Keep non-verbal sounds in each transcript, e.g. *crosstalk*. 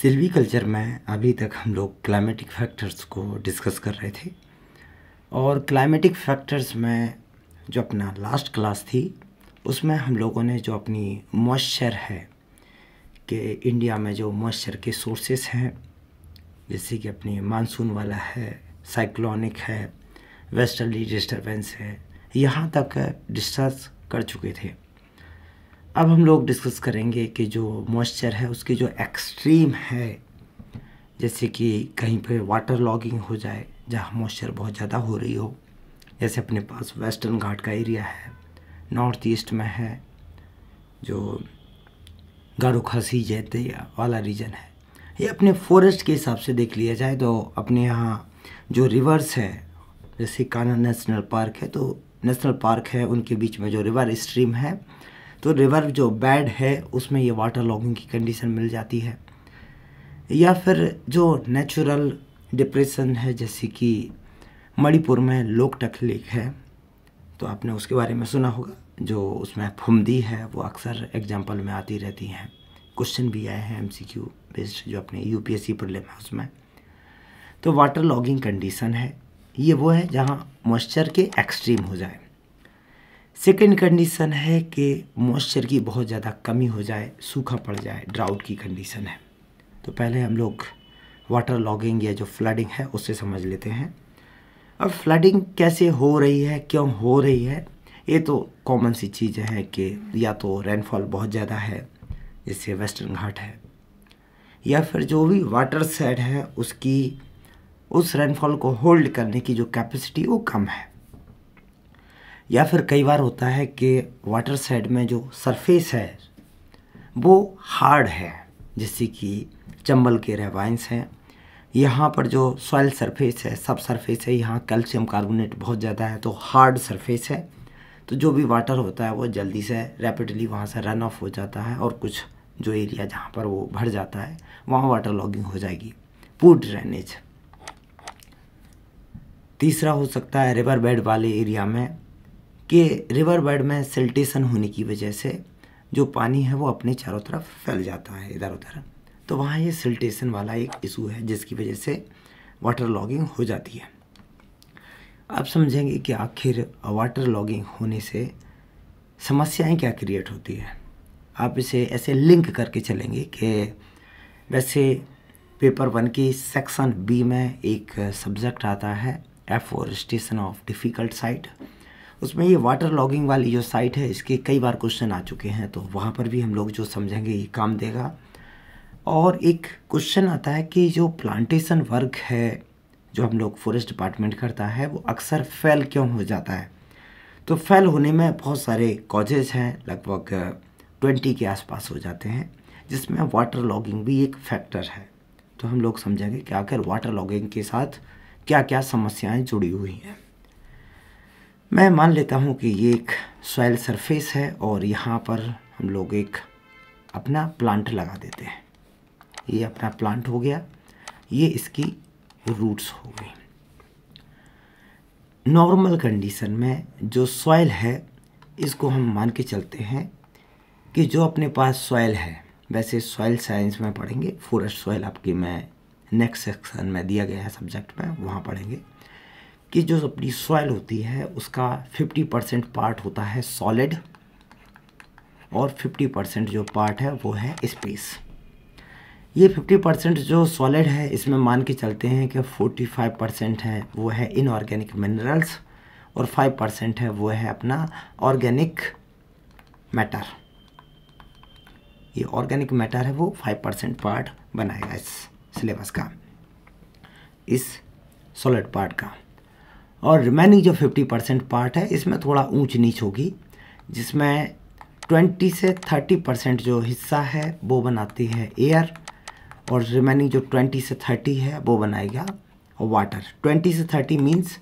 Silvi culture में अभी तक हम लोग क्लाइमेटिक फैक्टर्स को डिस्कस कर रहे थे और क्लाइमेटिक फैक्टर्स में जो अपना लास्ट क्लास थी उसमें हम लोगों ने जो अपनी मॉइस्चर है कि इंडिया में जो मॉइस्चर के सोर्सेस हैं जैसे कि अपनी मानसून वाला है साइक्लोनिक है वेस्टर्ली डिस्टर्बेंस है यहाँ तक डिस्कस कर चुके थे अब हम लोग डिस्कस करेंगे कि जो मॉइस्चर है उसकी जो एक्सट्रीम है जैसे कि कहीं पे वाटर लॉगिंग हो जाए जहाँ मॉइस्चर बहुत ज़्यादा हो रही हो जैसे अपने पास वेस्टर्न घाट का एरिया है नॉर्थ ईस्ट में है जो गारो खासी जैते वाला रीजन है ये अपने फॉरेस्ट के हिसाब से देख लिया जाए तो अपने यहाँ जो रिवर्स है जैसे काना नेशनल पार्क है तो नेशनल पार्क है उनके बीच में जो रिवर स्ट्रीम है तो रिवर जो बैड है उसमें ये वाटर लॉगिंग की कंडीशन मिल जाती है या फिर जो नेचुरल डिप्रेशन है जैसे कि मणिपुर में लोक लेक है तो आपने उसके बारे में सुना होगा जो उसमें फुमदी है वो अक्सर एग्जाम्पल में आती रहती हैं क्वेश्चन भी आए हैं एमसीक्यू बेस्ड जो अपने यूपीएससी प्रॉब्लम है उसमें तो वाटर लॉगिंग कंडीशन है ये वो है जहाँ मॉइस्चर के एक्सट्रीम हो जाए सेकेंड कंडीशन है कि मॉइस्चर की बहुत ज़्यादा कमी हो जाए सूखा पड़ जाए ड्राउट की कंडीशन है तो पहले हम लोग वाटर लॉगिंग या जो फ्लडिंग है उससे समझ लेते हैं अब फ्लडिंग कैसे हो रही है क्यों हो रही है ये तो कॉमन सी चीज़ है कि या तो रेनफॉल बहुत ज़्यादा है जैसे वेस्टर्न घाट है या फिर जो भी वाटर सेड है उसकी उस रेनफॉल को होल्ड करने की जो कैपेसिटी वो कम है या फिर कई बार होता है कि वाटर साइड में जो सरफेस है वो हार्ड है जैसे कि चंबल के रेवाइंस हैं यहाँ पर जो सॉइल सरफेस है सब सरफेस है यहाँ कैल्शियम कार्बोनेट बहुत ज़्यादा है तो हार्ड सरफेस है तो जो भी वाटर होता है वो जल्दी से रैपिडली वहाँ से रन ऑफ हो जाता है और कुछ जो एरिया जहाँ पर वो भर जाता है वहाँ वाटर लॉगिंग हो जाएगी पूर ड्रेनेज तीसरा हो सकता है रिवर बेड वाले एरिया में कि रिवर बेड में सिल्टेशन होने की वजह से जो पानी है वो अपने चारों तरफ फैल जाता है इधर उधर तो वहाँ ये सिल्टेशन वाला एक इशू है जिसकी वजह से वाटर लॉगिंग हो जाती है आप समझेंगे कि आखिर वाटर लॉगिंग होने से समस्याएं क्या क्रिएट होती है आप इसे ऐसे लिंक करके चलेंगे कि वैसे पेपर वन की सेक्शन बी में एक सब्जेक्ट आता है एफोरेस्टेशन ऑफ डिफ़िकल्ट साइट उसमें ये वाटर लॉगिंग वाली जो साइट है इसके कई बार क्वेश्चन आ चुके हैं तो वहाँ पर भी हम लोग जो समझेंगे ये काम देगा और एक क्वेश्चन आता है कि जो प्लांटेशन वर्क है जो हम लोग फॉरेस्ट डिपार्टमेंट करता है वो अक्सर फेल क्यों हो जाता है तो फेल होने में बहुत सारे कॉजेज हैं लगभग ट्वेंटी के आसपास हो जाते हैं जिसमें वाटर लॉगिंग भी एक फैक्टर है तो हम लोग समझेंगे कि आखिर वाटर लॉगिंग के साथ क्या क्या समस्याएं जुड़ी हुई हैं मैं मान लेता हूँ कि ये एक सॉयल सरफेस है और यहाँ पर हम लोग एक अपना प्लांट लगा देते हैं ये अपना प्लांट हो गया ये इसकी रूट्स हो गई नॉर्मल कंडीशन में जो सॉइल है इसको हम मान के चलते हैं कि जो अपने पास सॉयल है वैसे सॉइल साइंस में पढ़ेंगे फॉरेस्ट सॉइल आपकी मैं नेक्स्ट सेक्शन में दिया गया है सब्जेक्ट में वहाँ पढ़ेंगे कि जो अपनी सॉइल होती है उसका 50 परसेंट पार्ट होता है सॉलिड और 50 परसेंट जो पार्ट है वो है स्पेस ये 50 परसेंट जो सॉलिड है इसमें मान के चलते हैं कि 45 परसेंट है वो है इनऑर्गेनिक मिनरल्स और 5 परसेंट है वो है अपना ऑर्गेनिक मैटर ये ऑर्गेनिक मैटर है वो 5 परसेंट पार्ट बनाएगा इस सिलेबस का इस सॉलिड पार्ट का और रिमेनिंग जो 50 परसेंट पार्ट है इसमें थोड़ा ऊंच नीच होगी जिसमें 20 से 30 परसेंट जो हिस्सा है वो बनाती है एयर और रिमेनिंग जो 20 से 30 है वो बनाएगा वाटर 20 से 30 मीन्स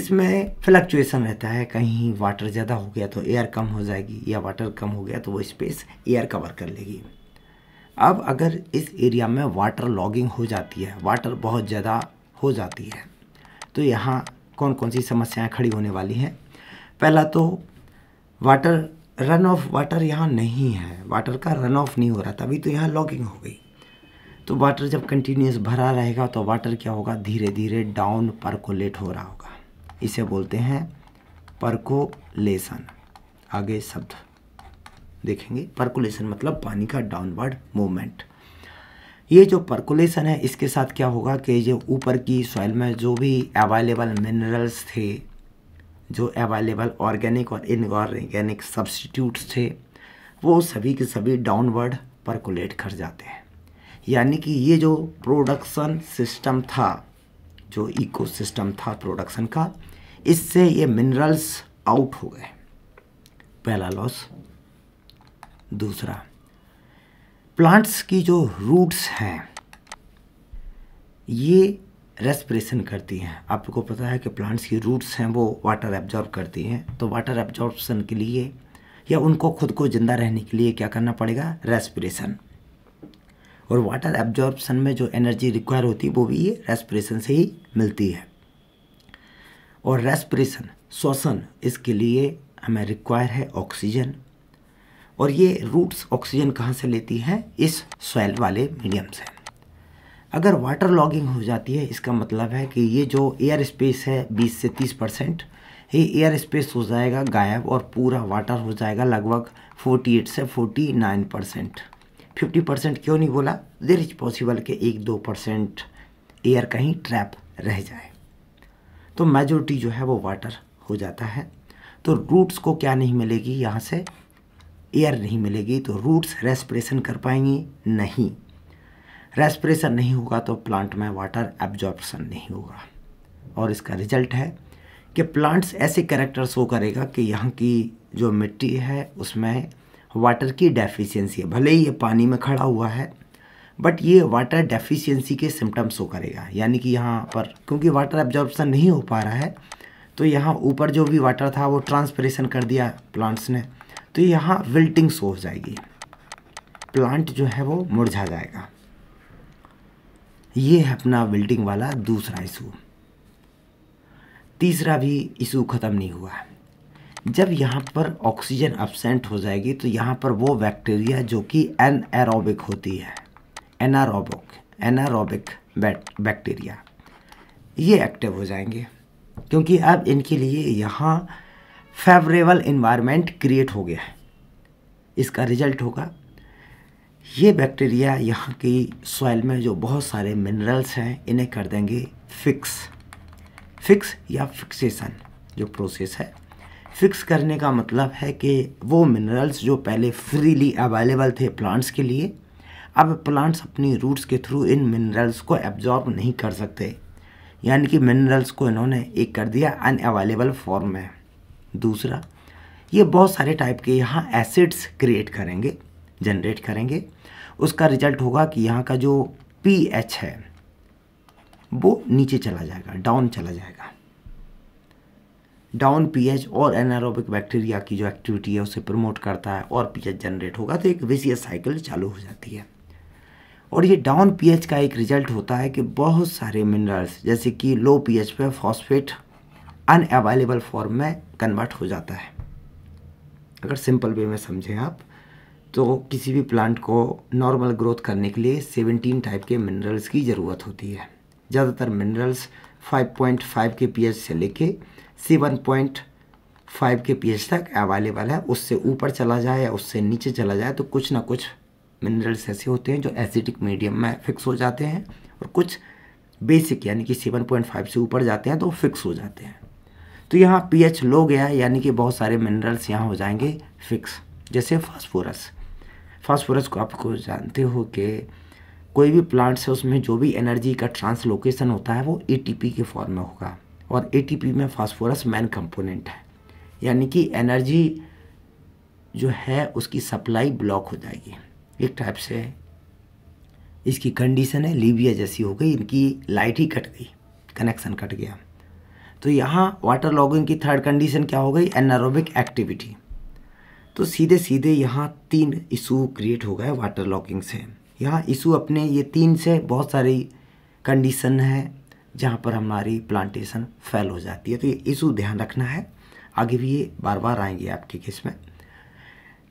इसमें फ्लक्चुएसन रहता है कहीं वाटर ज़्यादा हो गया तो एयर कम हो जाएगी या वाटर कम हो गया तो वो स्पेस एयर कवर कर लेगी अब अगर इस एरिया में वाटर लॉगिंग हो जाती है वाटर बहुत ज़्यादा हो जाती है तो यहाँ कौन कौन सी समस्याएं खड़ी होने वाली हैं पहला तो वाटर रन ऑफ वाटर यहाँ नहीं है वाटर का रन ऑफ नहीं हो रहा था अभी तो यहाँ लॉगिंग हो गई तो वाटर जब कंटिन्यूस भरा रहेगा तो वाटर क्या होगा धीरे धीरे डाउन परकोलेट हो रहा होगा इसे बोलते हैं परकोलेसन आगे शब्द देखेंगे परकुलेशन मतलब पानी का डाउनवर्ड मूवमेंट ये जो परकुलेशन है इसके साथ क्या होगा कि जो ऊपर की सॉइल में जो भी अवेलेबल मिनरल्स थे जो अवेलेबल ऑर्गेनिक और इनऑर्गेनिक सब्सटीट्यूट्स थे वो सभी के सभी डाउनवर्ड परकुलेट कर जाते हैं यानी कि ये जो प्रोडक्शन सिस्टम था जो इकोसिस्टम था प्रोडक्शन का इससे ये मिनरल्स आउट हो गए पहला लॉस दूसरा प्लांट्स की जो रूट्स हैं ये रेस्परेशन करती हैं आपको पता है कि प्लांट्स की रूट्स हैं वो वाटर एब्जॉर्ब करती हैं तो वाटर एब्जॉर्बसन के लिए या उनको खुद को ज़िंदा रहने के लिए क्या करना पड़ेगा रेस्परेशन और वाटर एब्जॉर्बसन में जो एनर्जी रिक्वायर होती है वो भी ये रेस्परेशन से ही मिलती है और रेस्परेशन श्वसन इसके लिए हमें रिक्वायर है ऑक्सीजन और ये रूट्स ऑक्सीजन कहाँ से लेती हैं इस सॉइल वाले मीडियम से अगर वाटर लॉगिंग हो जाती है इसका मतलब है कि ये जो एयर स्पेस है 20 से 30 परसेंट ये एयर स्पेस हो जाएगा गायब और पूरा वाटर हो जाएगा लगभग 48 से 49 परसेंट फिफ्टी परसेंट क्यों नहीं बोला देर इज पॉसिबल कि एक दो परसेंट एयर कहीं ट्रैप रह जाए तो मेजोरिटी जो है वो वाटर हो जाता है तो रूट्स को क्या नहीं मिलेगी यहाँ से एयर नहीं मिलेगी तो रूट्स रेस्परेशन कर पाएंगी नहीं रेस्परेशन नहीं होगा तो प्लांट में वाटर एब्जॉर्प्शन नहीं होगा और इसका रिजल्ट है कि प्लांट्स ऐसे करेक्टर शो करेगा कि यहाँ की जो मिट्टी है उसमें वाटर की डेफिशिएंसी है भले ही ये पानी में खड़ा हुआ है बट ये वाटर डेफिशिएंसी के सिम्टम्स शो करेगा यानी कि यहाँ पर क्योंकि वाटर एब्जॉर्प्शन नहीं हो पा रहा है तो यहाँ ऊपर जो भी वाटर था वो ट्रांसप्रेशन कर दिया प्लांट्स ने तो यहाँ विल्टिंग हो जाएगी प्लांट जो है वो मुरझा जाएगा ये है अपना विल्टिंग वाला दूसरा इशू तीसरा भी इशू ख़त्म नहीं हुआ है जब यहाँ पर ऑक्सीजन अपसेंट हो जाएगी तो यहाँ पर वो बैक्टीरिया जो कि एरोबिक होती है एनारोबिक एनारोबिक बैक्टीरिया ये एक्टिव हो जाएंगे क्योंकि अब इनके लिए यहाँ फेवरेबल इन्वायरमेंट क्रिएट हो गया है इसका रिजल्ट होगा ये बैक्टीरिया यहाँ की सॉइल में जो बहुत सारे मिनरल्स हैं इन्हें कर देंगे फिक्स फिक्स या फिक्सेशन जो प्रोसेस है फिक्स करने का मतलब है कि वो मिनरल्स जो पहले फ्रीली अवेलेबल थे प्लांट्स के लिए अब प्लांट्स अपनी रूट्स के थ्रू इन मिनरल्स को एब्जॉर्ब नहीं कर सकते यानी कि मिनरल्स को इन्होंने एक कर दिया अनअवेलेबल फॉर्म में दूसरा ये बहुत सारे टाइप के यहाँ एसिड्स क्रिएट करेंगे जनरेट करेंगे उसका रिजल्ट होगा कि यहाँ का जो पी एच है वो नीचे चला जाएगा डाउन चला जाएगा डाउन पीएच और एनारोबिक बैक्टीरिया की जो एक्टिविटी है उसे प्रमोट करता है और पीएच जनरेट होगा तो एक विशियस साइकिल चालू हो जाती है और ये डाउन पीएच का एक रिजल्ट होता है कि बहुत सारे मिनरल्स जैसे कि लो पीएच पे फॉस्फेट अनअवेलेबल फॉर्म में कन्वर्ट हो जाता है अगर सिंपल वे में समझें आप तो किसी भी प्लांट को नॉर्मल ग्रोथ करने के लिए 17 टाइप के मिनरल्स की ज़रूरत होती है ज़्यादातर मिनरल्स 5.5 के पीएच से लेके 7.5 के पीएच तक अवेलेबल है उससे ऊपर चला जाए या उससे नीचे चला जाए तो कुछ ना कुछ मिनरल्स ऐसे होते हैं जो एसिडिक मीडियम में फिक्स हो जाते हैं और कुछ बेसिक यानी कि 7.5 से ऊपर जाते हैं तो फिक्स हो जाते हैं तो यहाँ एच लो गया यानी कि बहुत सारे मिनरल्स यहाँ हो जाएंगे फिक्स जैसे फास्फोरस फास्फोरस को आपको जानते हो कि कोई भी प्लांट से उसमें जो भी एनर्जी का ट्रांसलोकेशन होता है वो एटीपी के फॉर्म में होगा और एटीपी में फास्फोरस मैन कंपोनेंट है यानी कि एनर्जी जो है उसकी सप्लाई ब्लॉक हो जाएगी एक टाइप से इसकी कंडीशन है लीबिया जैसी हो गई इनकी लाइट ही कट गई कनेक्शन कट गया तो यहाँ वाटर लॉगिंग की थर्ड कंडीशन क्या हो गई एनारोबिक एक्टिविटी तो सीधे सीधे यहाँ तीन इशू क्रिएट हो गए वाटर लॉगिंग से यहाँ इशू अपने ये तीन से बहुत सारी कंडीशन है जहाँ पर हमारी प्लांटेशन फेल हो जाती है तो ये इशू ध्यान रखना है आगे भी ये बार बार आएंगे आपके केस में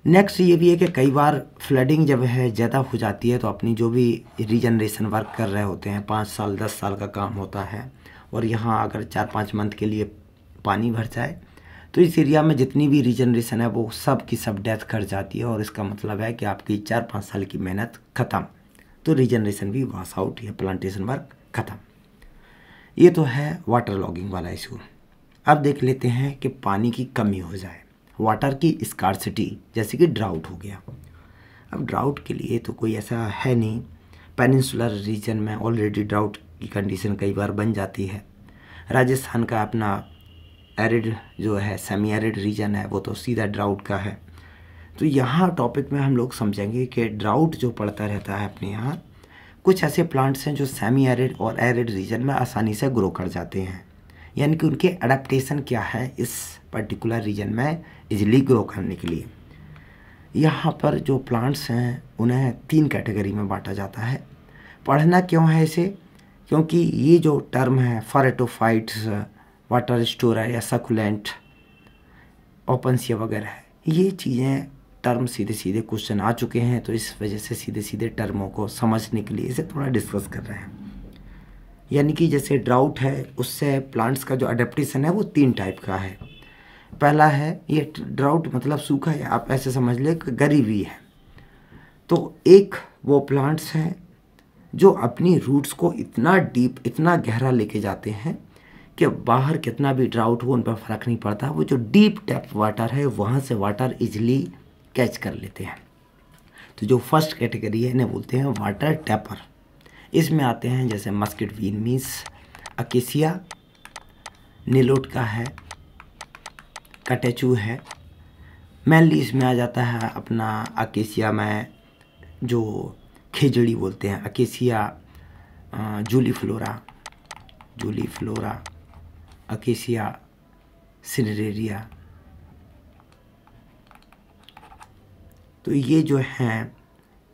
नेक्स्ट ये भी है कि कई बार फ्लडिंग जब है ज़्यादा हो जाती है तो अपनी जो भी रीजनरेशन वर्क कर रहे होते हैं पाँच साल दस साल का काम होता है और यहाँ अगर चार पाँच मंथ के लिए पानी भर जाए तो इस एरिया में जितनी भी रिजनरेशन है वो सब की सब डेथ कर जाती है और इसका मतलब है कि आपकी चार पाँच साल की मेहनत ख़त्म तो रिजनरेशन भी वास आउट या प्लांटेशन वर्क ख़त्म ये तो है वाटर लॉगिंग वाला इशू अब देख लेते हैं कि पानी की कमी हो जाए वाटर की स्कारसिटी जैसे कि ड्राउट हो गया अब ड्राउट के लिए तो कोई ऐसा है नहीं पेनिसुलर रीजन में ऑलरेडी ड्राउट की कंडीशन कई बार बन जाती है राजस्थान का अपना एरिड जो है सेमी एरिड रीजन है वो तो सीधा ड्राउट का है तो यहाँ टॉपिक में हम लोग समझेंगे कि ड्राउट जो पड़ता रहता है अपने यहाँ कुछ ऐसे प्लांट्स हैं जो सेमी एरिड और एरिड रीजन में आसानी से ग्रो कर जाते हैं यानी कि उनके अडेप्टेशन क्या है इस पर्टिकुलर रीजन में इजली ग्रो करने के लिए यहाँ पर जो प्लांट्स हैं उन्हें तीन कैटेगरी में बांटा जाता है पढ़ना क्यों है इसे क्योंकि ये जो टर्म है फॉरेटोफाइट्स वाटर है या सकुलेंट ओपनसिया वगैरह है ये चीज़ें टर्म सीधे सीधे क्वेश्चन आ चुके हैं तो इस वजह से सीधे सीधे टर्मों को समझने के लिए इसे थोड़ा डिस्कस कर रहे हैं यानी कि जैसे ड्राउट है उससे प्लांट्स का जो अडेप्टेशन है वो तीन टाइप का है पहला है ये ड्राउट मतलब सूखा है आप ऐसे समझ लें कि गरीबी है तो एक वो प्लांट्स हैं जो अपनी रूट्स को इतना डीप इतना गहरा लेके जाते हैं कि बाहर कितना भी ड्राउट हो उन पर फ़र्क नहीं पड़ता वो जो डीप टैप वाटर है वहाँ से वाटर इजली कैच कर लेते हैं तो जो फर्स्ट कैटेगरी है इन्हें बोलते हैं वाटर टैपर इसमें आते हैं जैसे मस्किट वीन मीस अकेसिया नीलोटका है कटेचू है मेनली इसमें आ जाता है अपना अकेसिया में जो खेजड़ी बोलते हैं acacia juliflora juliflora acacia cineraria तो ये जो हैं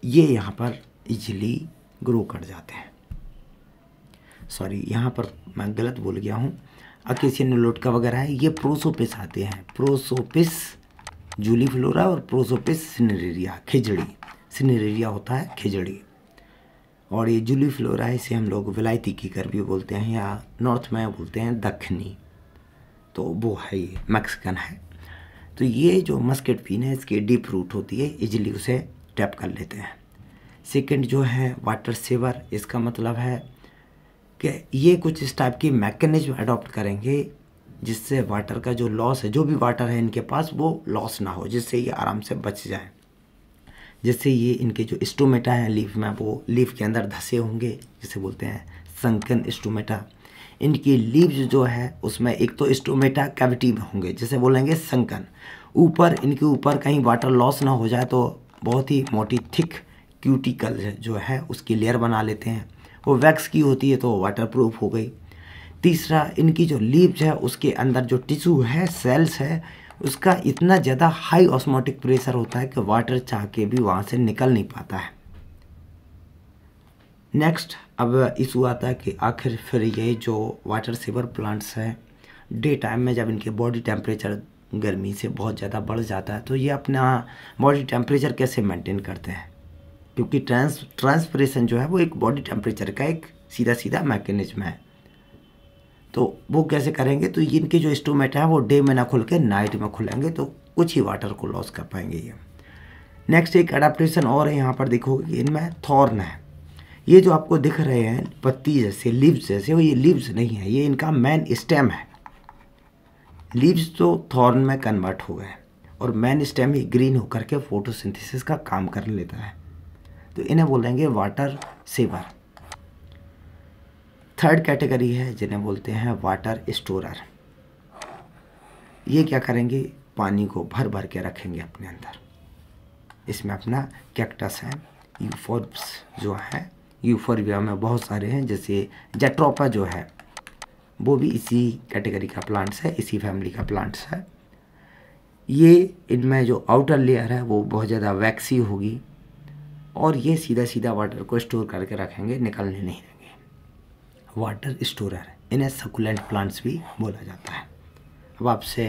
ये यहाँ पर इजली ग्रो कर जाते हैं सॉरी यहाँ पर मैं गलत बोल गया हूँ अकेसिया नोलोटका वगैरह है ये प्रोसोपिस आते हैं प्रोसोपिस जूली फ्लोरा और प्रोसोपिस सिनरेरिया खिजड़ी सिनेरेरिया होता है खिजड़ी और ये जूली फ्लोरा इसे हम लोग विलायती कीकर भी बोलते हैं या नॉर्थ में बोलते हैं दखनी तो वो है ये मैक्सिकन है तो ये जो मस्केट पीन है इसकी डीप रूट होती है इजिली उसे टैप कर लेते हैं सेकंड जो है वाटर सेवर इसका मतलब है कि ये कुछ इस टाइप की मैकेनिज्म अडॉप्ट करेंगे जिससे वाटर का जो लॉस है जो भी वाटर है इनके पास वो लॉस ना हो जिससे ये आराम से बच जाए जैसे ये इनके जो स्टोमेटा हैं लीफ में वो लीफ के अंदर धसे होंगे जिसे बोलते हैं संकन स्टोमेटा इनकी लीव जो है उसमें एक तो स्टोमेटा कैविटी में होंगे जिसे बोलेंगे संकन ऊपर इनके ऊपर कहीं वाटर लॉस ना हो जाए तो बहुत ही मोटी थिक क्यूटिकल जो है उसकी लेयर बना लेते हैं वो वैक्स की होती है तो वाटर प्रूफ हो गई तीसरा इनकी जो लीव्स है उसके अंदर जो टिशू है सेल्स है उसका इतना ज़्यादा हाई ऑस्मोटिक प्रेशर होता है कि वाटर चाह के भी वहाँ से निकल नहीं पाता है नेक्स्ट अब इशू आता है कि आखिर फिर ये जो वाटर सेवर प्लांट्स हैं डे टाइम में जब इनके बॉडी टेम्परेचर गर्मी से बहुत ज़्यादा बढ़ जाता है तो ये अपना बॉडी टेम्परेचर कैसे मेंटेन करते हैं क्योंकि ट्रांस ट्रांसप्रेशन जो है वो एक बॉडी टेम्परेचर का एक सीधा सीधा मैकेनिज्म है तो वो कैसे करेंगे तो इनके जो स्टोमेट हैं वो डे में ना खुल के नाइट में खुलेंगे तो कुछ ही वाटर को लॉस कर पाएंगे ये नेक्स्ट एक अडाप्टेशन और है यहाँ पर देखोगे कि इनमें थॉर्न है ये जो आपको दिख रहे हैं पत्ती जैसे लिव्स जैसे वो ये लीव्स नहीं है ये इनका मैन स्टेम है लिव्स तो थॉर्न में कन्वर्ट हो गए और मैन स्टेम ही ग्रीन होकर के फोटोसिंथेसिस का काम कर लेता है तो इन्हें बोलेंगे वाटर सेवर थर्ड कैटेगरी है जिन्हें बोलते हैं वाटर स्टोरर ये क्या करेंगे पानी को भर भर के रखेंगे अपने अंदर इसमें अपना कैक्टस है यूफोर्ब्स जो है यूफोरबिया में बहुत सारे हैं जैसे जेट्रोपा जो है वो भी इसी कैटेगरी का प्लांट्स है इसी फैमिली का प्लांट्स है ये इनमें जो आउटर लेयर है वो बहुत ज़्यादा वैक्सी होगी और ये सीधा सीधा वाटर को स्टोर करके रखेंगे निकलने नहीं वाटर स्टोरर है इन्हें सकुलेंट प्लांट्स भी बोला जाता है अब आपसे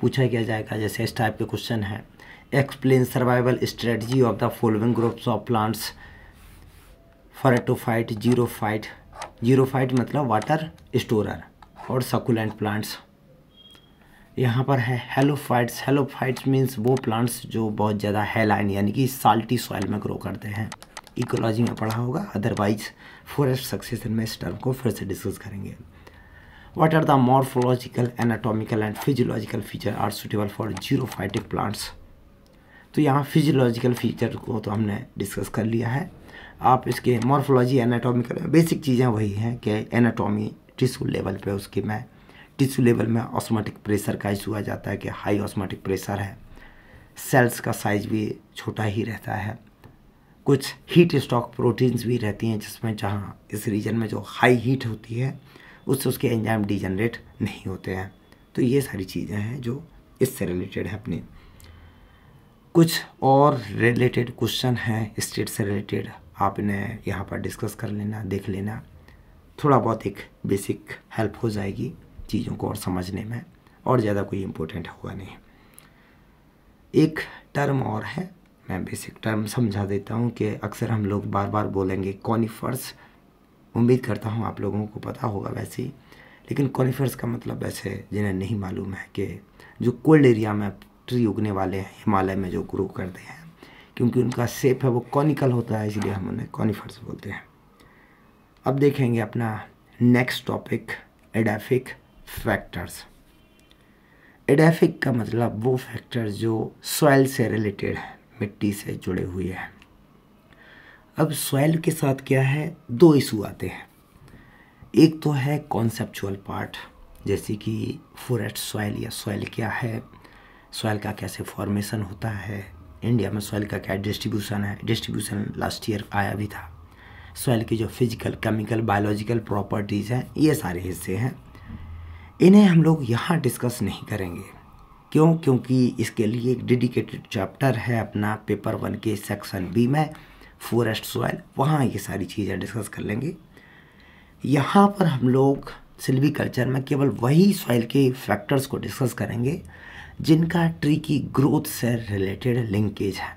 पूछा गया जाएगा जैसे इस टाइप के क्वेश्चन है explain survival strategy of the following groups of plants phreatophyte xerophyte xerophyte मतलब वाटर स्टोरर और सकुलेंट प्लांट्स यहाँ पर है हेलोफाइट्स हेलोफाइट्स मीन्स वो प्लांट्स जो बहुत ज़्यादा हेलाइन यानी कि साल्टी सॉइल में ग्रो करते हैं इकोलॉजी में पढ़ा होगा अदरवाइज फॉरेस्ट सक्सेशन में इस टर्म को फिर से डिस्कस करेंगे are the morphological anatomical and and feature are suitable for xerophytic plants तो यहाँ फिजियोलॉजिकल फीचर को तो हमने डिस्कस कर लिया है आप इसके मॉर्फोलॉजी एनाटोमिकल बेसिक चीज़ें वही हैं कि एनाटोमी टिश्यू लेवल पे उसके में टिश्यू लेवल में ऑस्मेटिक प्रेशर का इशू आ जाता है कि हाई ऑस्मेटिक प्रेशर है सेल्स का साइज भी छोटा ही रहता है कुछ हीट स्टॉक प्रोटीन्स भी रहती हैं जिसमें जहाँ इस रीजन में जो हाई हीट होती है उससे उसके एंजाम डिजनरेट नहीं होते हैं तो ये सारी चीज़ें हैं जो इससे रिलेटेड है अपनी कुछ और रिलेटेड क्वेश्चन हैं स्टेट से रिलेटेड आपने यहाँ पर डिस्कस कर लेना देख लेना थोड़ा बहुत एक बेसिक हेल्प हो जाएगी चीज़ों को और समझने में और ज़्यादा कोई इम्पोर्टेंट हुआ नहीं एक टर्म और है मैं बेसिक टर्म समझा देता हूँ कि अक्सर हम लोग बार बार बोलेंगे कॉनिफर्स उम्मीद करता हूँ आप लोगों को पता होगा वैसे ही लेकिन कॉनिफर्स का मतलब वैसे जिन्हें नहीं मालूम है कि जो कोल्ड एरिया में ट्री उगने वाले हैं हिमालय में जो ग्रो करते हैं क्योंकि उनका सेप है वो कॉनिकल होता है इसलिए हम उन्हें कॉनिफर्स बोलते हैं अब देखेंगे अपना next topic edaphic factors edaphic का मतलब वो फैक्टर्स जो सॉइल से रिलेटेड है मिट्टी से जुड़े हुए हैं अब सॉइल के साथ क्या है दो इशू आते हैं एक तो है कॉन्सेप्चुअल पार्ट जैसे कि फोरेस्ट सॉइल या सॉइल क्या है सॉइल का कैसे फॉर्मेशन होता है इंडिया में सॉइल का क्या डिस्ट्रीब्यूशन है डिस्ट्रीब्यूशन लास्ट ईयर आया भी था सॉइल की जो फिजिकल केमिकल बायोलॉजिकल प्रॉपर्टीज़ हैं ये सारे हिस्से हैं इन्हें हम लोग यहाँ डिस्कस नहीं करेंगे क्यों क्योंकि इसके लिए एक डेडिकेटेड चैप्टर है अपना पेपर वन के सेक्शन बी में फॉरेस्ट सॉइल वहाँ ये सारी चीज़ें डिस्कस कर लेंगे यहाँ पर हम लोग सिल्वी कल्चर में केवल वही सॉइल के फैक्टर्स को डिस्कस करेंगे जिनका ट्री की ग्रोथ से रिलेटेड लिंकेज है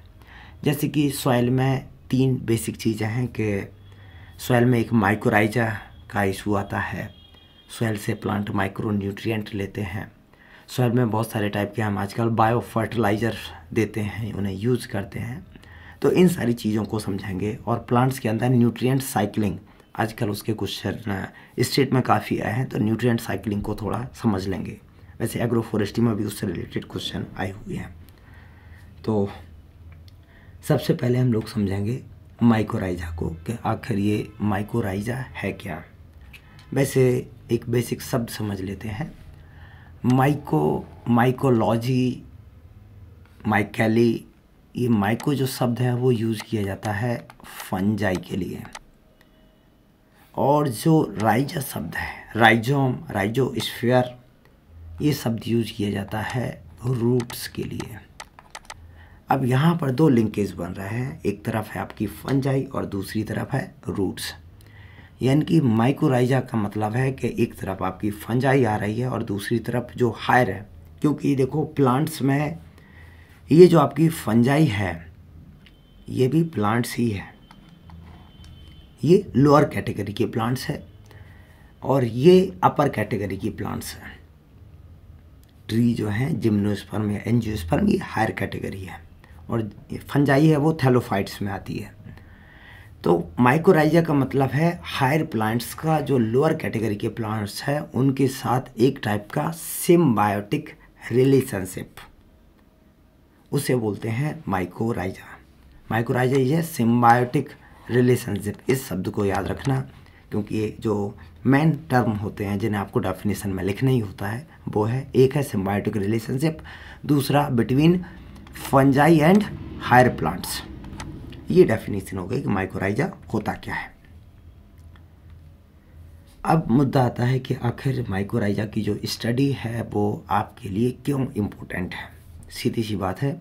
जैसे कि सॉइल में तीन बेसिक चीज़ें हैं कि सॉइल में एक माइक्रोराइजा का इशू आता है सॉइल से प्लांट माइक्रो न्यूट्रिएंट लेते हैं सोयल में बहुत सारे टाइप के हम आजकल बायो फर्टिलाइज़र देते हैं उन्हें यूज़ करते हैं तो इन सारी चीज़ों को समझेंगे और प्लांट्स के अंदर न्यूट्रिएंट साइकिलिंग आजकल उसके कुछ स्टेट में काफ़ी आए हैं तो न्यूट्रिएंट साइकिलिंग को थोड़ा समझ लेंगे वैसे एग्रोफोरेस्ट्री में भी उससे रिलेटेड क्वेश्चन आए हुए हैं तो सबसे पहले हम लोग समझेंगे माइकोराइजा को कि आखिर ये माइकोराइजा है क्या वैसे एक बेसिक शब्द समझ लेते हैं माइको माइकोलॉजी माइकैली ये माइको जो शब्द है वो यूज़ किया जाता है फंजाई के लिए और जो राइजा शब्द है राइजोम राइजो स्फेयर ये शब्द यूज किया जाता है रूट्स के लिए अब यहाँ पर दो लिंकेज बन रहे हैं एक तरफ है आपकी फंजाई और दूसरी तरफ है रूट्स यानी कि माइकोराइजा का मतलब है कि एक तरफ आपकी फंजाई आ रही है और दूसरी तरफ जो हायर है क्योंकि देखो प्लांट्स में ये जो आपकी फंजाई है ये भी प्लांट्स ही है ये लोअर कैटेगरी के प्लांट्स है और ये अपर कैटेगरी की प्लांट्स हैं ट्री जो हैं जिम्नोस्पर्म या एनजियोस्पर्म ये हायर कैटेगरी है और फंजाई है वो थैलोफाइट्स में आती है तो माइकोराइजा का मतलब है हायर प्लांट्स का जो लोअर कैटेगरी के प्लांट्स हैं उनके साथ एक टाइप का सिम्बायोटिक रिलेशनशिप उसे बोलते हैं माइकोराइजा माइकोराइजा ये सिम्बायोटिक रिलेशनशिप इस शब्द को याद रखना क्योंकि ये जो मेन टर्म होते हैं जिन्हें आपको डेफिनेशन में लिखना ही होता है वो है एक है सिम्बायोटिक रिलेशनशिप दूसरा between fungi and higher plants ये डेफिनेशन हो गई कि माइकोराइजा होता क्या है अब मुद्दा आता है कि आखिर माइकोराइजा की जो स्टडी है वो आपके लिए क्यों इम्पोर्टेंट है सीधी सी बात है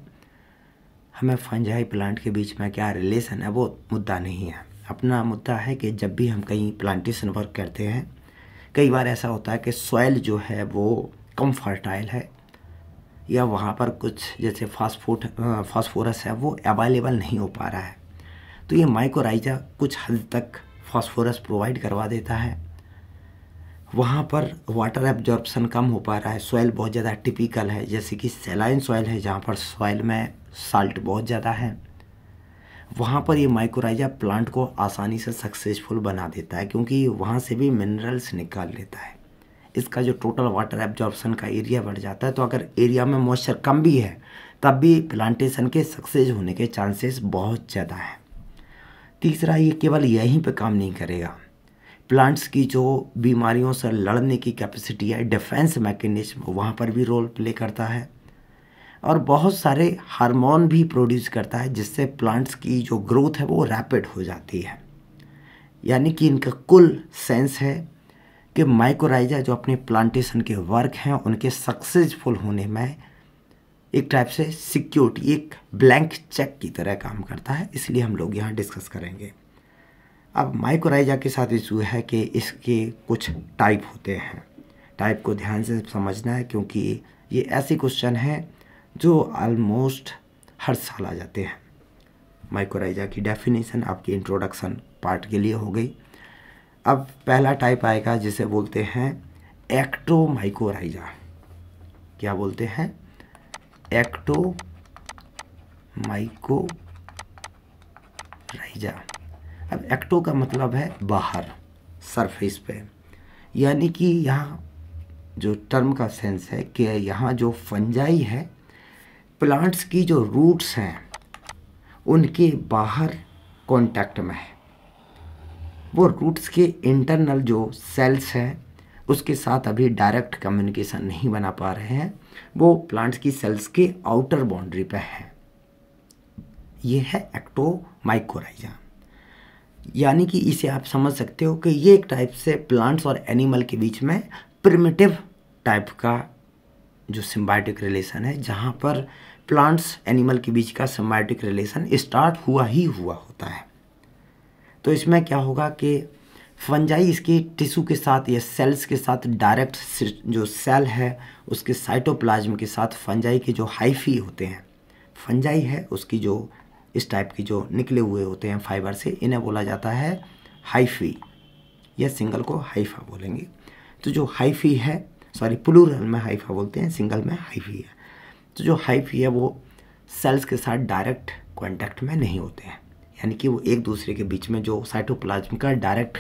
हमें फंजाई प्लांट के बीच में क्या रिलेशन है वो मुद्दा नहीं है अपना मुद्दा है कि जब भी हम कहीं प्लांटेशन वर्क करते हैं कई बार ऐसा होता है कि सॉयल जो है वो कम फर्टाइल है या वहाँ पर कुछ जैसे फास्टफूड फास्फोरस है वो अवेलेबल नहीं हो पा रहा है तो ये माइकोराइजा कुछ हद तक फास्फोरस प्रोवाइड करवा देता है वहाँ पर वाटर एब्जॉर्बसन कम हो पा रहा है सॉइल बहुत ज़्यादा टिपिकल है जैसे कि सेलाइन सॉइल है जहाँ पर सॉइल में साल्ट बहुत ज़्यादा है वहाँ पर ये माइक्रोराइजा प्लांट को आसानी से सक्सेसफुल बना देता है क्योंकि वहाँ से भी मिनरल्स निकाल लेता है इसका जो टोटल वाटर एब्जॉर्बसन का एरिया बढ़ जाता है तो अगर एरिया में मॉइस्चर कम भी है तब भी प्लांटेशन के सक्सेस होने के चांसेस बहुत ज़्यादा हैं तीसरा ये केवल यहीं पे काम नहीं करेगा प्लांट्स की जो बीमारियों से लड़ने की कैपेसिटी है डिफेंस मैकेनिज्म वहाँ पर भी रोल प्ले करता है और बहुत सारे हार्मोन भी प्रोड्यूस करता है जिससे प्लांट्स की जो ग्रोथ है वो रैपिड हो जाती है यानी कि इनका कुल सेंस है कि माइकोराइजा जो अपने प्लांटेशन के वर्क हैं उनके सक्सेसफुल होने में एक टाइप से सिक्योरिटी एक ब्लैंक चेक की तरह काम करता है इसलिए हम लोग यहाँ डिस्कस करेंगे अब माइकोराइजा के साथ इशू है कि इसके कुछ टाइप होते हैं टाइप को ध्यान से समझना है क्योंकि ये ऐसे क्वेश्चन हैं जो ऑलमोस्ट हर साल आ जाते हैं माइकोराइजा की डेफिनेशन आपके इंट्रोडक्शन पार्ट के लिए हो गई अब पहला टाइप आएगा जिसे बोलते हैं एक्टोमाइकोराइजा क्या बोलते हैं एक्टोमाइकोराइजा अब एक्टो का मतलब है बाहर सरफेस पे यानी कि यहाँ जो टर्म का सेंस है कि यहाँ जो फंजाई है प्लांट्स की जो रूट्स हैं उनके बाहर कांटेक्ट में है वो रूट्स के इंटरनल जो सेल्स हैं उसके साथ अभी डायरेक्ट कम्युनिकेशन नहीं बना पा रहे हैं वो प्लांट्स की सेल्स के आउटर बाउंड्री पर हैं ये है एक्टोमाइकोराइजा यानी कि इसे आप समझ सकते हो कि ये एक टाइप से प्लांट्स और एनिमल के बीच में प्रिमिटिव टाइप का जो सिम्बायोटिक रिलेशन है जहाँ पर प्लांट्स एनिमल के बीच का सिम्बायोटिक रिलेशन स्टार्ट हुआ ही हुआ होता है तो इसमें क्या होगा कि फंजाई इसकी टिश्यू के साथ या सेल्स के साथ डायरेक्ट जो सेल है उसके साइटोप्लाज्म के साथ फंजाई के जो हाइफी होते हैं फंजाई है उसकी जो इस टाइप की जो निकले हुए होते हैं फाइबर से इन्हें बोला जाता है हाइफी या सिंगल को हाइफा बोलेंगे तो जो हाइफी है सॉरी प्लूरल में हाइफा बोलते हैं सिंगल में हाइफी है तो जो हाइफी है वो सेल्स के साथ डायरेक्ट कॉन्टैक्ट में नहीं होते हैं यानी कि वो एक दूसरे के बीच में जो साइटोप्लाज्म का डायरेक्ट